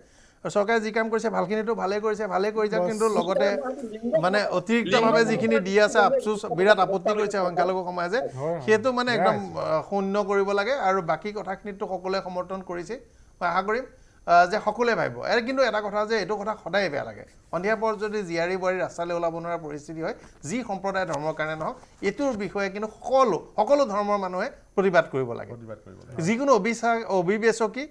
চৰকাৰে যি কাম কৰিছে ভালখিনিতো ভালেই কৰিছে ভালেই কৰিছে কিন্তু লগতে মানে অতিৰিক্তভাৱে যিখিনি দি আছে আফচোচ বিৰাট আপত্তি কৰিছে সংখ্যালঘু সমাজে সেইটো মানে একদম শূন্য কৰিব লাগে আৰু বাকী কথাখিনিতো সকলোৱে সমৰ্থন কৰিছে মই আশা কৰিম যে সকলোৱে ভাবিব আৰু কিন্তু এটা কথা যে এইটো কথা সদায় বেয়া লাগে সন্ধিয়া পৰত যদি জীয়াৰী বোৱাৰী ৰাস্তালৈ ওলাব নোৱাৰা পৰিস্থিতি হয় যি সম্প্ৰদায় ধৰ্মৰ কাৰণে নহওক এইটোৰ বিষয়ে কিন্তু সকলো সকলো ধৰ্মৰ মানুহে প্ৰতিবাদ কৰিব লাগে প্ৰতিবাদ কৰিব লাগে যিকোনো অবিচা অভিৱেশকী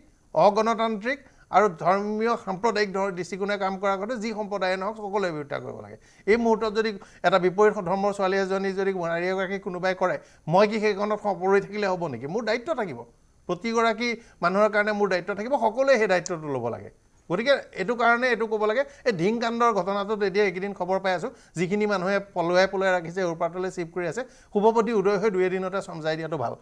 অগণতান্ত্ৰিক আৰু ধৰ্মীয় সাম্প্ৰদায়িক ধৰ দৃষ্টিকোণে কাম কৰাৰ আগতে যি সম্প্ৰদায়ে নহওক সকলোৱে বিৰোধিতা কৰিব লাগে এই মুহূৰ্তত যদি এটা বিপৰীত ধৰ্মৰ ছোৱালী এজনী যদি নাৰী এগৰাকী কোনোবাই কৰে মই কি সেইখনত পৰি থাকিলে হ'ব নেকি মোৰ দায়িত্ব থাকিব প্ৰতিগৰাকী মানুহৰ কাৰণে মোৰ দায়িত্ব থাকিব সকলোৱে সেই দায়িত্বটো ল'ব লাগে গতিকে এইটো কাৰণে এইটো ক'ব লাগে এই ঢিং কাণ্ডৰ ঘটনাটোত এতিয়া এইকেইদিন খবৰ পাই আছোঁ যিখিনি মানুহে পলুৱাই পলুৱাই ৰাখিছে উৰপাতলৈ চিপ কৰি আছে শুভপতি উদয় হৈ দুই এদিনতে চমজাই দিয়াটো ভাল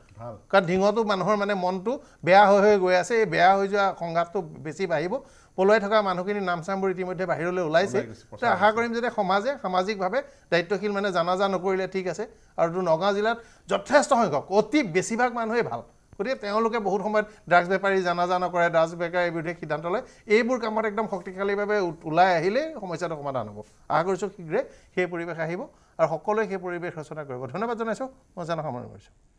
কাৰণ ঢিঙতো মানুহৰ মানে মনটো বেয়া হৈ হৈ গৈ আছে এই বেয়া হৈ যোৱা সংঘাতটো বেছি বাঢ়িব পলুৱাই থকা মানুহখিনিৰ নাম চামবোৰ ইতিমধ্যে বাহিৰলৈ ওলাইছে আশা কৰিম যাতে সমাজে সামাজিকভাৱে দায়িত্বশীল মানে জানাজা নকৰিলে ঠিক আছে আৰু নগাঁও জিলাত যথেষ্ট সংখ্যক অতি বেছিভাগ মানুহেই ভাল গতিকে তেওঁলোকে বহুত সময়ত ড্ৰাগছ বেপাৰী জানাজা নকৰে ড্ৰাগছ বেপাৰীৰ বিৰুদ্ধে সিদ্ধান্ত লয় এইবোৰ কামত একদম শক্তিশালীভাৱে ওলাই আহিলেই সমস্যাটো সমাধান হ'ব আশা কৰিছোঁ শীঘ্ৰে সেই পৰিৱেশ আহিব আৰু সকলোৱে সেই পৰিৱেশ ৰচনা কৰিব ধন্যবাদ জনাইছোঁ মই জানা সামৰণি কৰিছোঁ